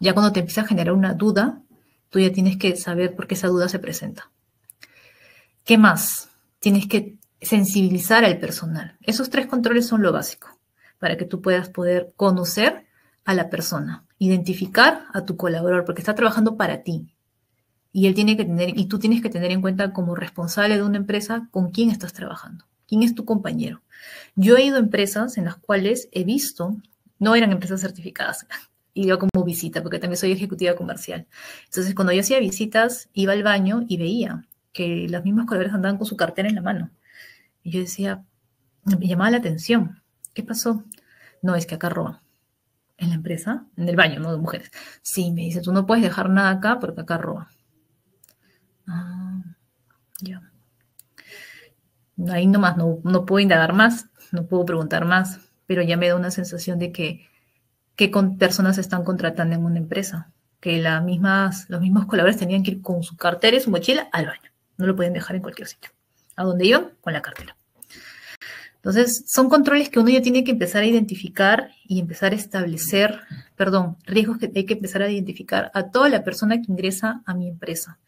Ya cuando te empieza a generar una duda, tú ya tienes que saber por qué esa duda se presenta. ¿Qué más? Tienes que sensibilizar al personal. Esos tres controles son lo básico para que tú puedas poder conocer a la persona, identificar a tu colaborador, porque está trabajando para ti. Y él tiene que tener, y tú tienes que tener en cuenta como responsable de una empresa con quién estás trabajando, quién es tu compañero. Yo he ido a empresas en las cuales he visto, no eran empresas certificadas, y iba como visita, porque también soy ejecutiva comercial. Entonces, cuando yo hacía visitas, iba al baño y veía que las mismas colaboradores andaban con su cartera en la mano. Y yo decía, me llamaba la atención. ¿Qué pasó? No, es que acá roban. En la empresa, en el baño, ¿no? De mujeres. Sí, me dice, tú no puedes dejar nada acá porque acá roban. Ah, ya. Ahí nomás, no, puedo indagar más, no puedo preguntar más, pero ya me da una sensación de que qué personas están contratando en una empresa, que las mismas, los mismos colaboradores tenían que ir con su cartera y su mochila al baño, no lo pueden dejar en cualquier sitio. ¿A dónde iban? Con la cartera. Entonces, son controles que uno ya tiene que empezar a identificar y empezar a establecer, perdón, riesgos que hay que empezar a identificar a toda la persona que ingresa a mi empresa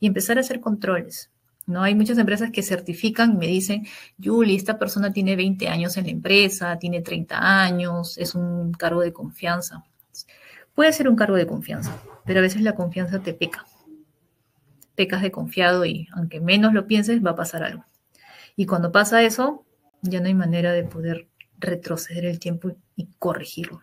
y empezar a hacer controles. ¿no? Hay muchas empresas que certifican y me dicen, Julie, esta persona tiene 20 años en la empresa, tiene 30 años, es un cargo de confianza. Puede ser un cargo de confianza, pero a veces la confianza te peca pecas de confiado y aunque menos lo pienses, va a pasar algo. Y cuando pasa eso, ya no hay manera de poder retroceder el tiempo y corregirlo.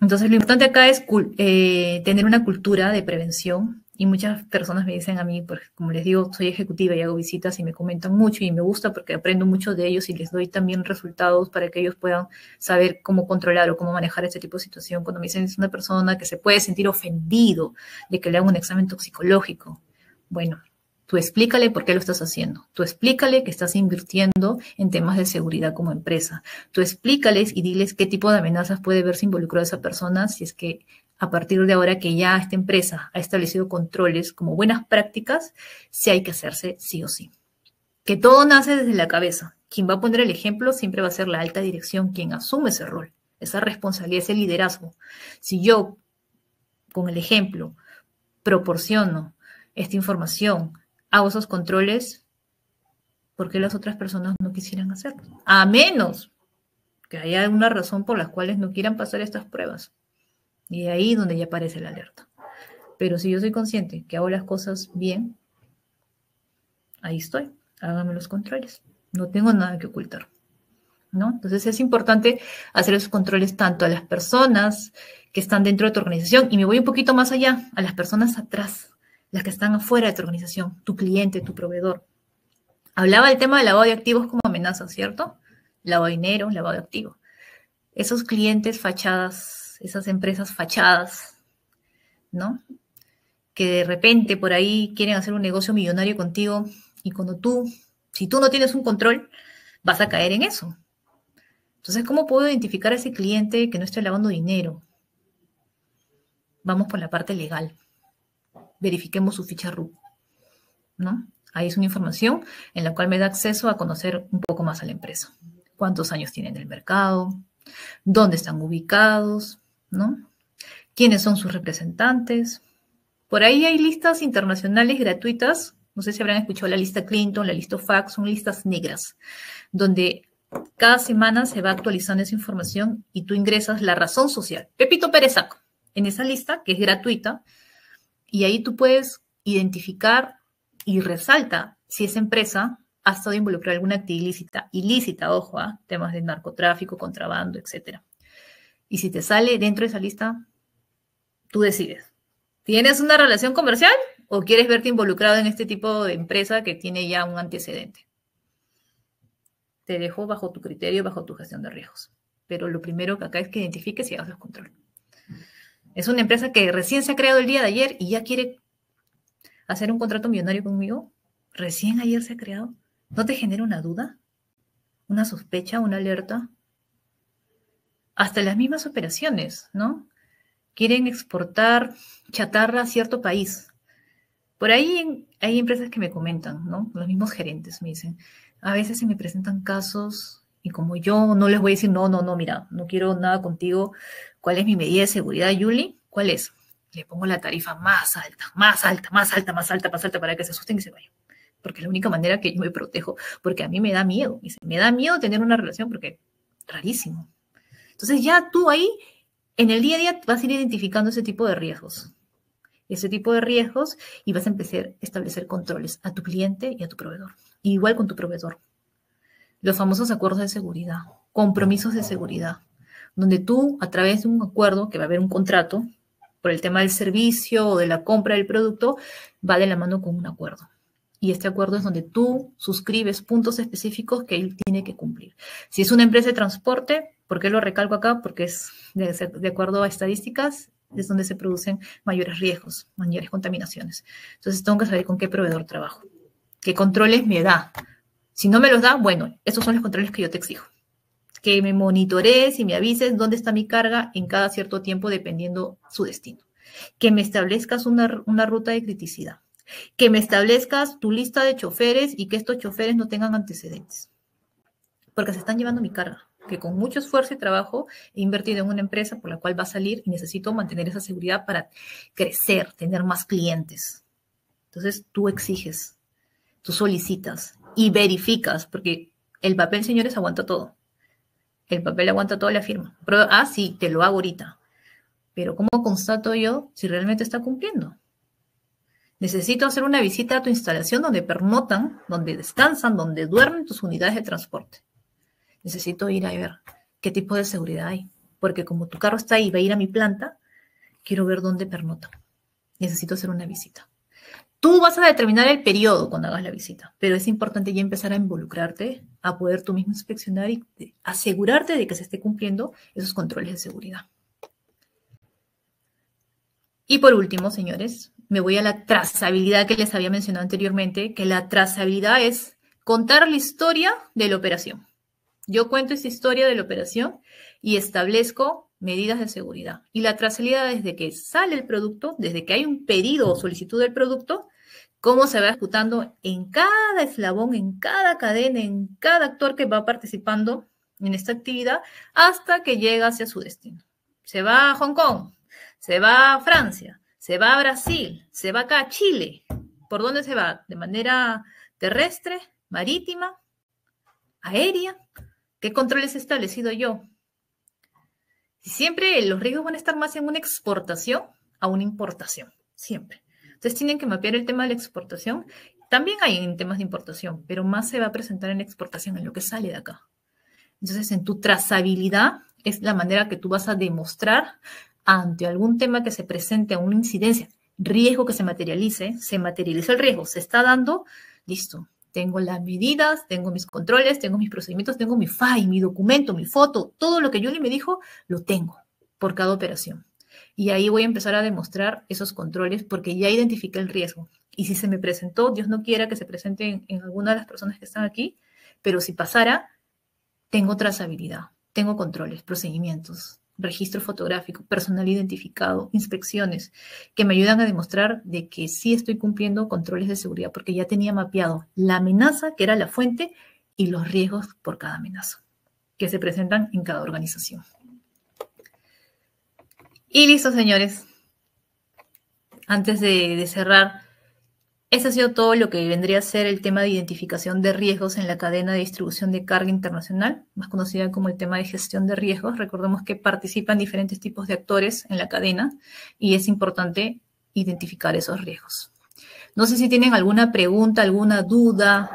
Entonces, lo importante acá es eh, tener una cultura de prevención, y muchas personas me dicen a mí, porque como les digo, soy ejecutiva y hago visitas y me comentan mucho y me gusta porque aprendo mucho de ellos y les doy también resultados para que ellos puedan saber cómo controlar o cómo manejar este tipo de situación. Cuando me dicen es una persona que se puede sentir ofendido de que le haga un examen toxicológico, bueno, tú explícale por qué lo estás haciendo. Tú explícale que estás invirtiendo en temas de seguridad como empresa. Tú explícales y diles qué tipo de amenazas puede verse involucrada esa persona si es que a partir de ahora que ya esta empresa ha establecido controles como buenas prácticas, si hay que hacerse sí o sí. Que todo nace desde la cabeza. Quien va a poner el ejemplo siempre va a ser la alta dirección, quien asume ese rol, esa responsabilidad, ese liderazgo. Si yo, con el ejemplo, proporciono esta información, hago esos controles, ¿por qué las otras personas no quisieran hacerlo? A menos que haya una razón por las cuales no quieran pasar estas pruebas. Y ahí donde ya aparece la alerta. Pero si yo soy consciente que hago las cosas bien, ahí estoy, hágame los controles. No tengo nada que ocultar. ¿no? Entonces es importante hacer esos controles tanto a las personas que están dentro de tu organización, y me voy un poquito más allá, a las personas atrás, las que están afuera de tu organización, tu cliente, tu proveedor. Hablaba del tema del lavado de activos como amenaza, ¿cierto? Lavado de dinero, lavado de activos. Esos clientes fachadas esas, empresas fachadas, ¿no? Que de repente por ahí quieren hacer un negocio millonario contigo y cuando tú, si tú no tienes un control, vas a caer en eso. Entonces, ¿cómo puedo identificar a ese cliente que no esté lavando dinero? Vamos por la parte legal. Verifiquemos su ficha RUP. ¿No? Ahí es una información en la cual me da acceso a conocer un poco más a la empresa. ¿Cuántos años tiene en el mercado? ¿Dónde están ubicados? ¿no? ¿Quiénes son sus representantes? Por ahí hay listas internacionales gratuitas, no sé si habrán escuchado la lista Clinton, la lista FAC, son listas negras, donde cada semana se va actualizando esa información y tú ingresas la razón social. Pepito Pérez en esa lista que es gratuita, y ahí tú puedes identificar y resalta si esa empresa ha estado involucrada en alguna actividad ilícita, ilícita, ojo, ¿ah? temas de narcotráfico, contrabando, etc. Y si te sale dentro de esa lista, tú decides. ¿Tienes una relación comercial o quieres verte involucrado en este tipo de empresa que tiene ya un antecedente? Te dejo bajo tu criterio, bajo tu gestión de riesgos. Pero lo primero que acá es que identifiques y hagas los controles. Es una empresa que recién se ha creado el día de ayer y ya quiere hacer un contrato millonario conmigo. Recién ayer se ha creado. ¿No te genera una duda? ¿Una sospecha? ¿Una alerta? hasta las mismas operaciones, ¿no? Quieren exportar chatarra a cierto país. Por ahí hay empresas que me comentan, ¿no? Los mismos gerentes me dicen, a veces se me presentan casos y como yo no les voy a decir, no, no, no, mira, no quiero nada contigo, ¿cuál es mi medida de seguridad, Yuli? ¿Cuál es? Le pongo la tarifa más alta, más alta, más alta, más alta, más alta para que se asusten y se vayan. Porque es la única manera que yo me protejo, porque a mí me da miedo. Me da miedo tener una relación porque rarísimo. Entonces ya tú ahí, en el día a día, vas a ir identificando ese tipo de riesgos. Ese tipo de riesgos y vas a empezar a establecer controles a tu cliente y a tu proveedor. igual con tu proveedor. Los famosos acuerdos de seguridad, compromisos de seguridad, donde tú a través de un acuerdo, que va a haber un contrato, por el tema del servicio o de la compra del producto, va de la mano con un acuerdo y este acuerdo es donde tú suscribes puntos específicos que él tiene que cumplir. Si es una empresa de transporte, ¿por qué lo recalco acá? Porque es de, acuerdo a estadísticas, es donde se producen mayores riesgos, mayores contaminaciones. Entonces tengo que saber con qué proveedor trabajo, qué controles me da. Si no me los da, bueno, esos son los controles que yo te exijo. Que me monitorees y me avises dónde está mi carga en cada cierto tiempo dependiendo su destino. Que me establezcas una ruta de criticidad que me establezcas tu lista de choferes y que estos choferes no tengan antecedentes, porque se están llevando mi carga que con mucho esfuerzo y trabajo he invertido en una empresa por la cual va a salir y necesito mantener esa seguridad para crecer, tener más clientes. Entonces tú exiges, tú solicitas y verificas, porque el papel, señores, aguanta todo. El papel aguanta todo, la firma. ah, sí, te lo hago ahorita. Pero ¿cómo constato yo si realmente está cumpliendo? Necesito hacer una visita a tu instalación donde pernotan, donde descansan, donde duermen tus unidades de transporte. Necesito ir a ver qué tipo de seguridad hay, porque como tu carro está ahí y va a ir a mi planta, quiero ver dónde pernotan. Necesito hacer una visita. Tú vas a determinar el periodo cuando hagas la visita, pero es importante ya empezar a involucrarte, a poder tú mismo inspeccionar y asegurarte de que se esté cumpliendo esos controles de seguridad. Y por último, señores, me voy a la trazabilidad que les había mencionado anteriormente, que la trazabilidad es contar la historia de la operación. Yo cuento esa historia de la operación y establezco medidas de seguridad. Y la trazabilidad desde que sale el producto, desde que hay un pedido o solicitud del producto, cómo se va ejecutando en cada eslabón, en cada cadena, en cada actor que va participando en esta actividad, hasta que llega hacia su destino. Se va a Hong Kong, se va a Francia, se va a Brasil, se va acá a Chile. ¿Por dónde se va? ¿De manera terrestre, marítima, aérea? ¿Qué controles he establecido yo? Siempre los riesgos van a estar más en una exportación a una importación, siempre. Entonces tienen que mapear el tema de la exportación. También hay temas de importación, pero más se va a presentar en exportación, en lo que sale de acá. Entonces, en tu trazabilidad es la manera que tú vas a demostrar ante algún tema que se presente, una incidencia, riesgo que se materialice, se materializa el riesgo, se está dando, listo. Tengo las medidas, tengo mis controles, tengo mis procedimientos, tengo mi file, mi documento, mi foto, todo lo que Julie me dijo, lo tengo por cada operación. Y ahí voy a empezar a demostrar esos controles porque ya identifiqué el riesgo. Y si se me presentó, Dios no quiera que se presente en, en alguna de las personas que están aquí, pero si pasara, tengo trazabilidad, tengo controles, procedimientos, registro fotográfico, personal identificado, inspecciones, que me ayudan a demostrar de que sí estoy cumpliendo controles de seguridad, porque ya tenía mapeado la amenaza, que era la fuente, y los riesgos por cada amenaza que se presentan en cada organización. Y listo, señores. Antes de, de cerrar, eso ha sido todo lo que vendría a ser el tema de identificación de riesgos en la cadena de distribución de carga internacional, más conocida como el tema de gestión de riesgos. Recordemos que participan diferentes tipos de actores en la cadena y es importante identificar esos riesgos. No sé si tienen alguna pregunta, alguna duda.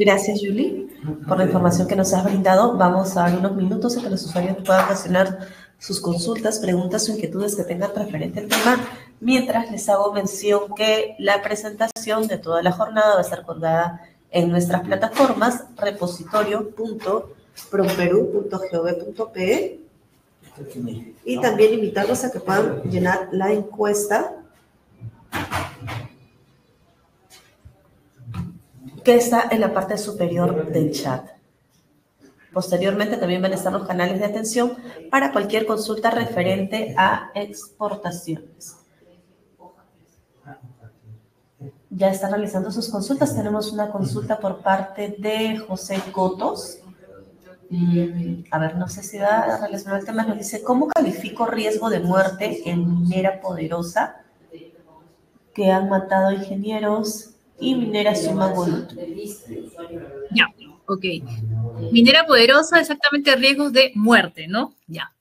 Gracias, Julie, por la información que nos has brindado. Vamos a dar unos minutos a que los usuarios puedan relacionar sus consultas, preguntas o inquietudes que tengan referente al tema Mientras les hago mención que la presentación de toda la jornada va a ser contada en nuestras plataformas repositorio.properu.gov.pe y también invitarlos a que puedan llenar la encuesta que está en la parte superior del chat. Posteriormente también van a estar los canales de atención para cualquier consulta referente a exportaciones. ya está realizando sus consultas. Tenemos una consulta por parte de José Cotos. Mm, a ver, no sé si va relacionado el tema. Nos dice, ¿cómo califico riesgo de muerte en minera poderosa? Que han matado ingenieros y minera suma
Ya, ok. Minera poderosa, exactamente riesgos de muerte, ¿no? Ya.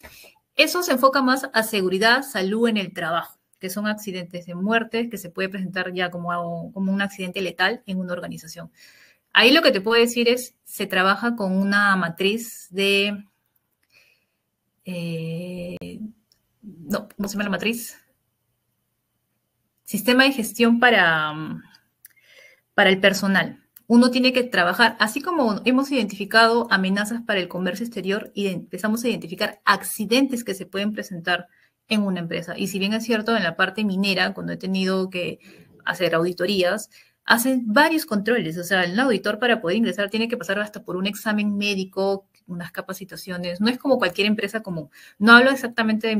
Eso se enfoca más a seguridad, salud en el trabajo que son accidentes de muerte, que se puede presentar ya como, como un accidente letal en una organización. Ahí lo que te puedo decir es, se trabaja con una matriz de... Eh, no, ¿cómo se llama la matriz? Sistema de gestión para, para el personal. Uno tiene que trabajar, así como hemos identificado amenazas para el comercio exterior y empezamos a identificar accidentes que se pueden presentar en una empresa. Y si bien es cierto, en la parte minera, cuando he tenido que hacer auditorías, hacen varios controles. O sea, el auditor para poder ingresar tiene que pasar hasta por un examen médico, unas capacitaciones. No es como cualquier empresa común. No hablo exactamente de,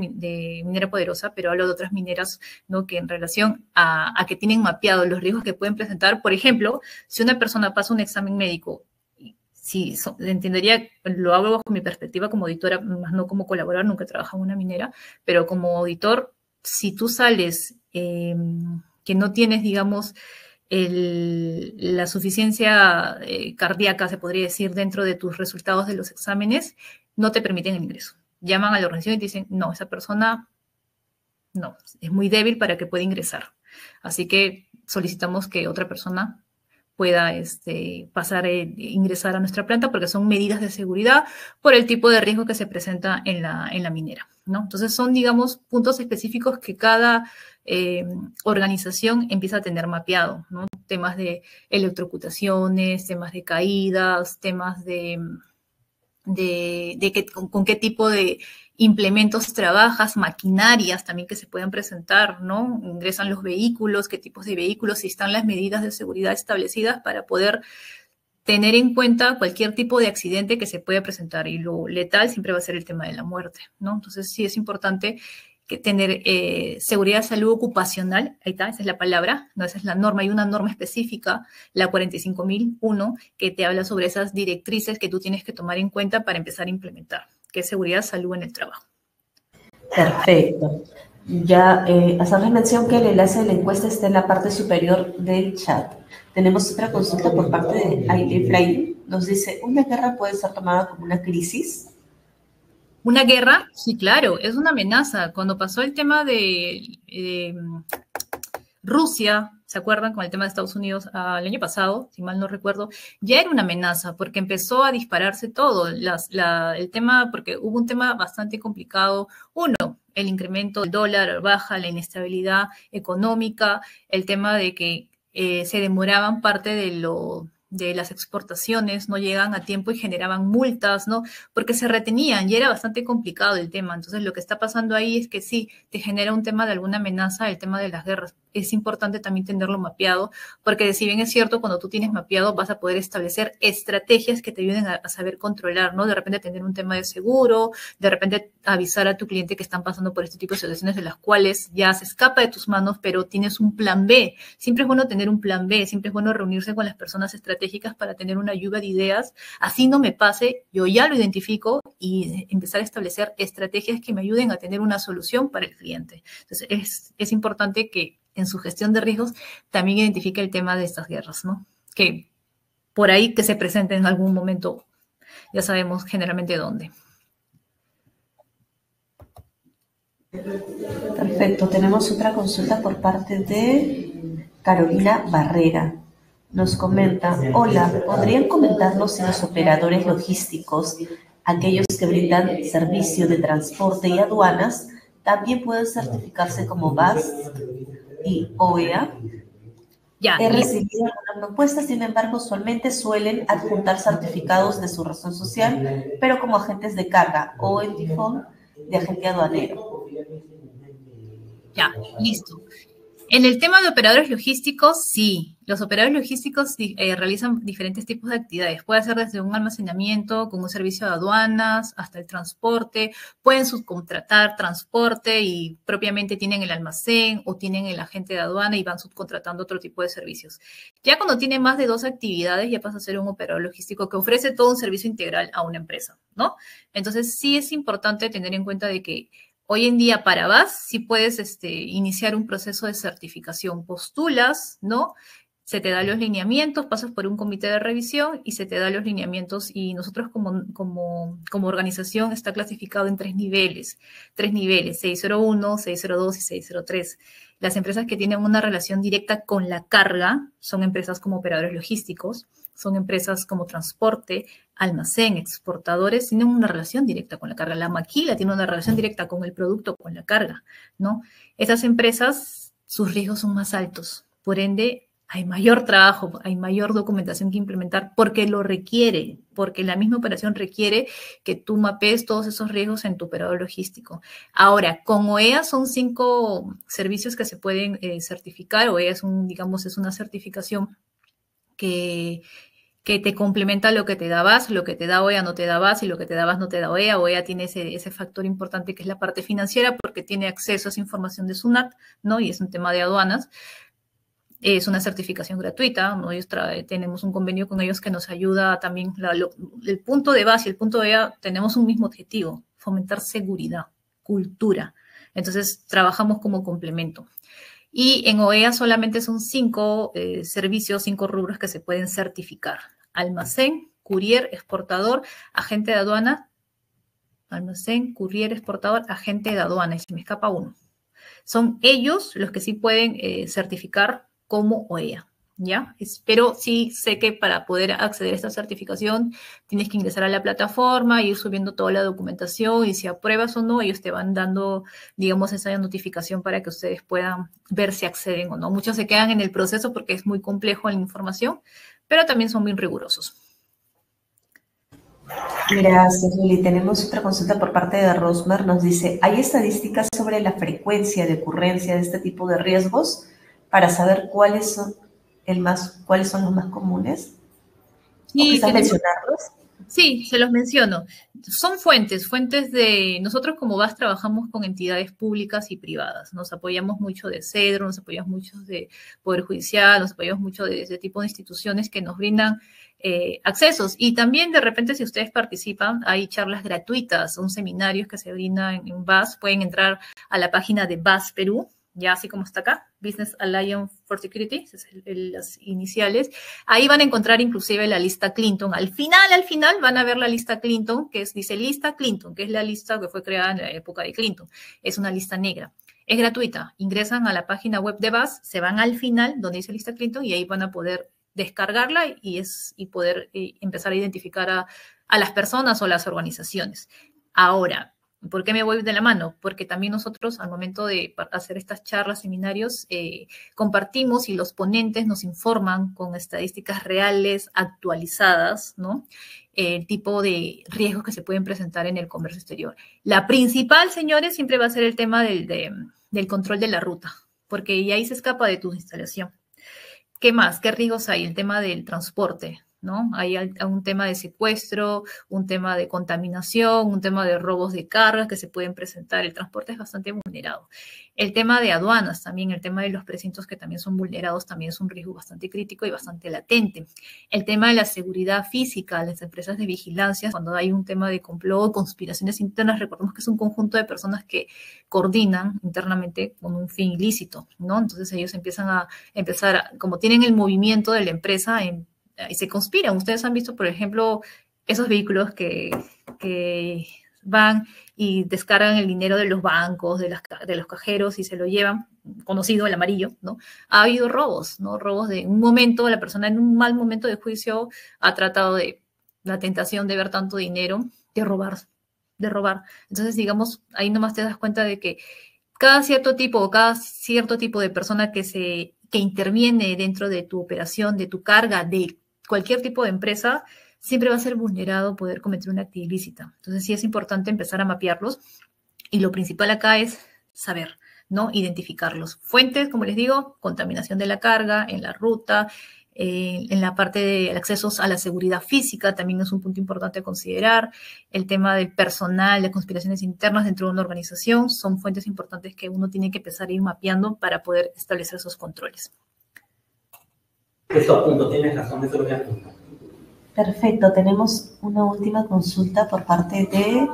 minera poderosa, pero hablo de otras mineras ¿no? que en relación a, a que tienen mapeados los riesgos que pueden presentar. Por ejemplo, si una persona pasa un examen médico Sí, entendería, lo hago bajo mi perspectiva como auditora, más no como colaborador, nunca he trabajado en una minera, pero como auditor, si tú sales em, que no tienes, digamos, la suficiencia eh, cardíaca, se podría decir, dentro de tus resultados de los exámenes, no te permiten el ingreso. Llaman a la organización y te dicen, no, esa persona no, es muy débil para que pueda ingresar. Así que solicitamos que otra persona pueda este, pasar, e ingresar a nuestra planta, porque son medidas de seguridad por el tipo de riesgo que se presenta en la, minera. Entonces son, digamos, puntos específicos que cada eh, organización empieza a tener mapeado, ¿no? temas de electrocutaciones, temas de caídas, temas de de, con, qué tipo de implementos trabajas, maquinarias también que se puedan presentar, ¿no? Ingresan los vehículos, qué tipos de vehículos, si están las medidas de seguridad establecidas para poder tener en cuenta cualquier tipo de accidente que se pueda presentar y lo letal siempre va a ser el tema de la muerte, ¿no? Entonces sí es importante que tener eh, seguridad salud ocupacional, ahí está, esa es la palabra, no esa es la norma, hay una norma específica, la 45001, que te habla sobre esas directrices que tú tienes que tomar en cuenta para empezar a implementar, qué es seguridad salud
en el trabajo. Perfecto. Ya eh, hacerles mención que el enlace de la encuesta está en la parte superior del chat. Tenemos otra consulta por parte de Aile Fly. Nos dice, ¿una guerra puede ser tomada como una crisis? ¿Una
guerra? Sí, claro, es una amenaza. Cuando pasó el tema de eh, Rusia, ¿se acuerdan? Con el tema de Estados Unidos ah, el año pasado, si mal no recuerdo, ya era una amenaza porque empezó a dispararse todo. el tema, porque hubo un tema bastante complicado. Uno, el incremento del dólar baja, la inestabilidad económica, el tema de que eh, se demoraban parte de lo de las exportaciones no llegan a tiempo y generaban multas, ¿no? Porque se retenían y era bastante complicado el tema. Entonces, lo que está pasando ahí es que sí, te genera un tema de alguna amenaza, el tema de las guerras es importante también tenerlo mapeado, porque si bien es cierto, cuando tú tienes mapeado vas a poder establecer estrategias que te ayuden a, saber controlar, ¿no? De repente tener un tema de seguro, de repente avisar a tu cliente que están pasando por este tipo de situaciones de las cuales ya se escapa de tus manos, pero tienes un plan B. Siempre es bueno tener un plan B, siempre es bueno reunirse con las personas estratégicas para tener una lluvia de ideas. Así no me pase, yo ya lo identifico y empezar a establecer estrategias que me ayuden a tener una solución para el cliente. Entonces, es, es importante que en su gestión de riesgos también identifica el tema de estas guerras, ¿no? Que por ahí que se presenten en algún momento, ya sabemos generalmente dónde.
Perfecto, tenemos otra consulta por parte de Carolina Barrera. Nos comenta, hola, ¿podrían comentarnos si los operadores logísticos, aquellos que brindan servicio de transporte y aduanas, también pueden certificarse como BAS? y OEA, ya, He recibido algunas propuestas, sin embargo, usualmente suelen adjuntar certificados de su razón social, pero como agentes de carga o el tifón de agente aduanero. Ya, listo.
En el tema de operadores logísticos, sí, los operadores logísticos eh, realizan diferentes tipos de actividades. Puede ser desde un almacenamiento con un servicio de aduanas hasta el transporte. Pueden subcontratar transporte y propiamente tienen el almacén o tienen el agente de aduana y van subcontratando otro tipo de servicios. Ya cuando tiene más de dos actividades, ya pasa a ser un operador logístico que ofrece todo un servicio integral a una empresa, ¿no? Entonces sí es importante tener en cuenta de que Hoy en día para VAS sí puedes este, iniciar un proceso de certificación, postulas, ¿no? se te da los lineamientos, pasas por un comité de revisión y se te da los lineamientos y nosotros como, como, como organización está clasificado en tres niveles, tres niveles, 601, 602 y 603. Las empresas que tienen una relación directa con la carga son empresas como operadores logísticos, son empresas como transporte, almacén, exportadores, tienen una relación directa con la carga. La maquila tiene una relación directa con el producto, con la carga, ¿no? Esas empresas, sus riesgos son más altos. Por ende, hay mayor trabajo, hay mayor documentación que implementar porque lo requiere, porque la misma operación requiere que tú mapees todos esos riesgos en tu operador logístico. Ahora, con OEA son cinco servicios que se pueden eh, certificar. OEA es un, digamos, es una certificación que, que te complementa lo que te dabas, lo que te da OEA no te da VAS y lo que te dabas no te da OEA. OEA tiene ese, factor importante que es la parte financiera porque tiene acceso a esa información de SUNAT, ¿no? Y es un tema de aduanas. Es una certificación gratuita, nosotros tenemos un convenio con ellos que nos ayuda también, el punto de base, el punto de OEA, tenemos un mismo objetivo, fomentar seguridad, cultura. Entonces, trabajamos como complemento. Y en OEA solamente son cinco eh, servicios, cinco rubros que se pueden certificar. Almacén, courier, exportador, agente de aduana, almacén, courier, exportador, agente de aduana, y se me escapa uno. Son ellos los que sí pueden eh, certificar como OEA, ¿Ya? Pero sí sé que para poder acceder a esta certificación tienes que ingresar a la plataforma, ir subiendo toda la documentación y si apruebas o no, ellos te van dando, digamos, esa notificación para que ustedes puedan ver si acceden o no. Muchos se quedan en el proceso porque es muy complejo la información, pero también son muy rigurosos.
Gracias, Lili. Tenemos otra consulta por parte de Rosmer. Nos dice, ¿hay estadísticas sobre la frecuencia de ocurrencia de este tipo de riesgos? para saber cuáles son, el más, cuáles son los más comunes?
y ¿O mencionarlos? Sí, se los menciono. Son fuentes, fuentes de... Nosotros como BAS trabajamos con entidades públicas y privadas. Nos apoyamos mucho de CEDRO, nos apoyamos mucho de Poder Judicial, nos apoyamos mucho de ese tipo de instituciones que nos brindan eh, accesos. Y también de repente si ustedes participan, hay charlas gratuitas, son seminarios que se brindan en BAS, Pueden entrar a la página de BAS Perú, ya así como está acá, Business Alliance for Security, esas las iniciales. Ahí van a encontrar inclusive la lista Clinton. Al final, al final van a ver la lista Clinton, que es, dice lista Clinton, que es la lista que fue creada en la época de Clinton. Es una lista negra. Es gratuita. Ingresan a la página web de BAS, se van al final donde dice lista Clinton y ahí van a poder descargarla y, es, y poder eh, empezar a identificar a, a las personas o las organizaciones. Ahora, ¿Por qué me voy de la mano? Porque también nosotros al momento de hacer estas charlas, seminarios, eh, compartimos y los ponentes nos informan con estadísticas reales, actualizadas, ¿no? El tipo de riesgos que se pueden presentar en el comercio exterior. La principal, señores, siempre va a ser el tema del, del control de la ruta, porque ahí se escapa de tu instalación. ¿Qué más? ¿Qué riesgos hay? El tema del transporte, hay un tema de secuestro, un tema de contaminación, un tema de robos de cargas que se pueden presentar. El transporte es bastante vulnerado. El tema de aduanas también, el tema de los precintos que también son vulnerados, también es un riesgo bastante crítico y bastante latente. El tema de la seguridad física, las empresas de vigilancia, cuando hay un tema de complot, conspiraciones internas, recordemos que es un conjunto de personas que coordinan internamente con un fin ilícito, ¿no? Entonces ellos empiezan a empezar, como tienen el movimiento de la empresa, en y se conspiran. Ustedes han visto, por ejemplo, esos vehículos que, que van y descargan el dinero de los bancos, de, las, de los cajeros y se lo llevan, conocido el amarillo, ¿no? Ha habido robos, ¿no? Robos de un momento, la persona en un mal momento de juicio ha tratado de la tentación de ver tanto dinero, de robar, de robar. Entonces, digamos, ahí nomás te das cuenta de que cada cierto tipo o cada cierto tipo de persona que se que interviene dentro de tu operación, de tu carga, de cualquier tipo de empresa, siempre va a ser vulnerado poder cometer una actividad ilícita. Entonces sí es importante empezar a mapearlos y lo principal acá es saber, ¿no? Identificarlos. Fuentes, como les digo, contaminación de la carga, en la ruta, eh, en la parte de accesos a la seguridad física también es un punto importante a considerar. El tema del personal, de conspiraciones internas dentro de una organización son fuentes importantes que uno tiene que empezar a ir mapeando para poder establecer
esos controles. Eso apunto, tienes razón, eso lo voy a Perfecto, tenemos una última consulta por parte de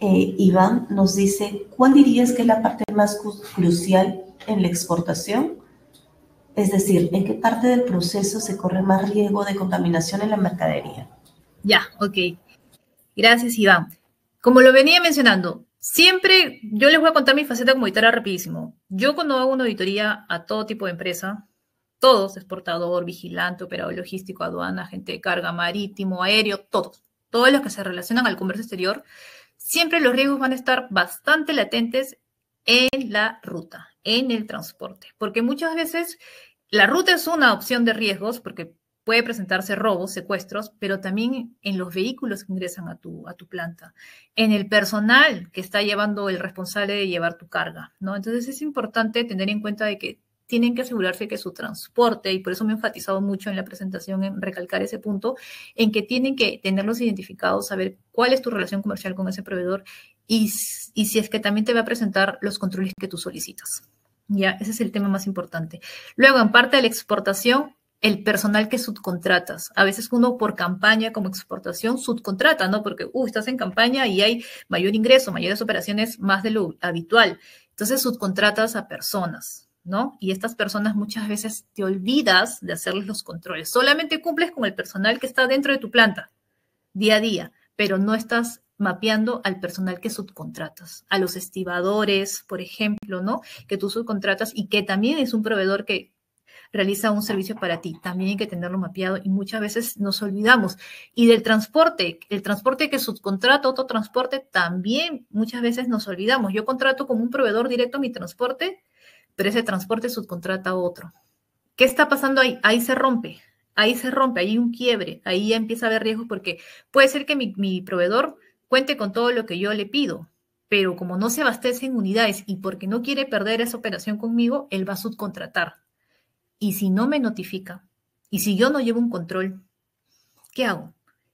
eh, Iván. Nos dice, ¿cuál dirías que es la parte más crucial en la exportación? Es decir, ¿en qué parte del proceso se corre más riesgo de contaminación en la mercadería?
Ya, ok. Gracias, Iván. Como lo venía mencionando, siempre yo les voy a contar mi faceta como auditora rapidísimo. Yo cuando hago una auditoría a todo tipo de empresa, todos, exportador, vigilante, operador logístico, aduana, agente de carga, marítimo, aéreo, todos, todos los que se relacionan al comercio exterior, siempre los riesgos van a estar bastante latentes en la ruta, en el transporte, porque muchas veces la ruta es una opción de riesgos, porque puede presentarse robos, secuestros, pero también en los vehículos que ingresan a tu, a tu planta, en el personal que está llevando el responsable de llevar tu carga, ¿no? Entonces es importante tener en cuenta de que tienen que asegurarse que su transporte, y por eso me he enfatizado mucho en la presentación en recalcar ese punto, en que tienen que tenerlos identificados, saber cuál es tu relación comercial con ese proveedor y, y si es que también te va a presentar los controles que tú solicitas. Ya, ese es el tema más importante. Luego, en parte de la exportación, el personal que subcontratas. A veces uno por campaña como exportación subcontrata, ¿no? Porque, uh, estás en campaña y hay mayor ingreso, mayores operaciones más de lo habitual. Entonces subcontratas a personas. Y estas personas muchas veces te olvidas de hacerles los controles. Solamente cumples con el personal que está dentro de tu planta, día a día, pero no estás mapeando al personal que subcontratas, a los estibadores, por ejemplo, ¿no? Que tú subcontratas y que también es un proveedor que realiza un servicio para ti. También hay que tenerlo mapeado y muchas veces nos olvidamos. Y del transporte, el transporte que subcontrato, otro transporte, también muchas veces nos olvidamos. Yo contrato como un proveedor directo mi transporte, pero ese transporte subcontrata a otro. ¿Qué está pasando ahí? Ahí se rompe, ahí se rompe, ahí un quiebre, ahí ya empieza a haber riesgos porque puede ser que mi, proveedor cuente con todo lo que yo le pido, pero como no se abastece en unidades y porque no quiere perder esa operación conmigo, él va a subcontratar. Y si no me notifica, y si yo no llevo un control, ¿qué hago?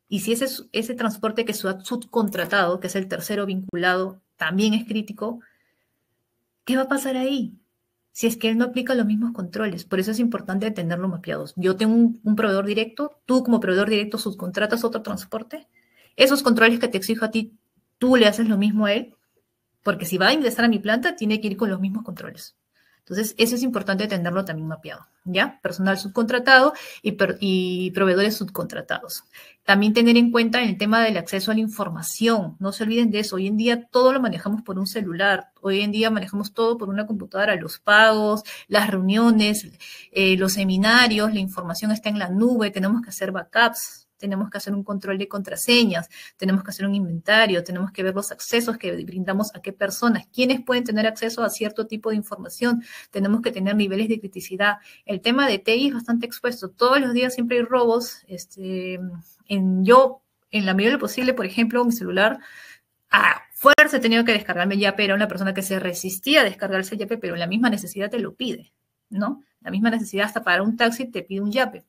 Y si ese, ese transporte que su subcontratado, que es el tercero vinculado, también es crítico, ¿qué va a pasar ahí? si es que él no aplica los mismos controles. Por eso es importante tenerlo mapeados. Yo tengo un, un proveedor directo, tú como proveedor directo subcontratas otro transporte. Esos controles que te exijo a ti, tú le haces lo mismo a él, porque si va a ingresar a mi planta, tiene que ir con los mismos controles. Entonces, eso es importante tenerlo también mapeado. ¿ya? Personal subcontratado y, proveedores subcontratados. También tener en cuenta el tema del acceso a la información. No se olviden de eso. Hoy en día todo lo manejamos por un celular. Hoy en día manejamos todo por una computadora. Los pagos, las reuniones, eh, los seminarios, la información está en la nube. Tenemos que hacer backups tenemos que hacer un control de contraseñas, tenemos que hacer un inventario, tenemos que ver los accesos que brindamos a qué personas, quiénes pueden tener acceso a cierto tipo de información, tenemos que tener niveles de criticidad. El tema de TI es bastante expuesto. Todos los días siempre hay robos. Este, en yo, en la medida de lo posible, por ejemplo, mi celular, a fuerza he tenido que descargarme el pero era una persona que se resistía a descargarse el pero en la misma necesidad te lo pide, ¿no? La misma necesidad hasta para un taxi te pide un yape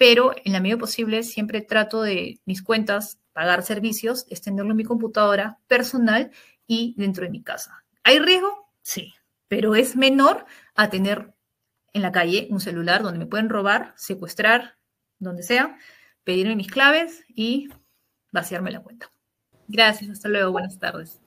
pero en la medida posible siempre trato de mis cuentas, pagar servicios, extenderlo en mi computadora personal y dentro de mi casa. ¿Hay riesgo? Sí, pero es menor a tener en la calle un celular donde me pueden robar, secuestrar, donde sea, pedirme mis claves y vaciarme la cuenta. Gracias, hasta luego, buenas tardes.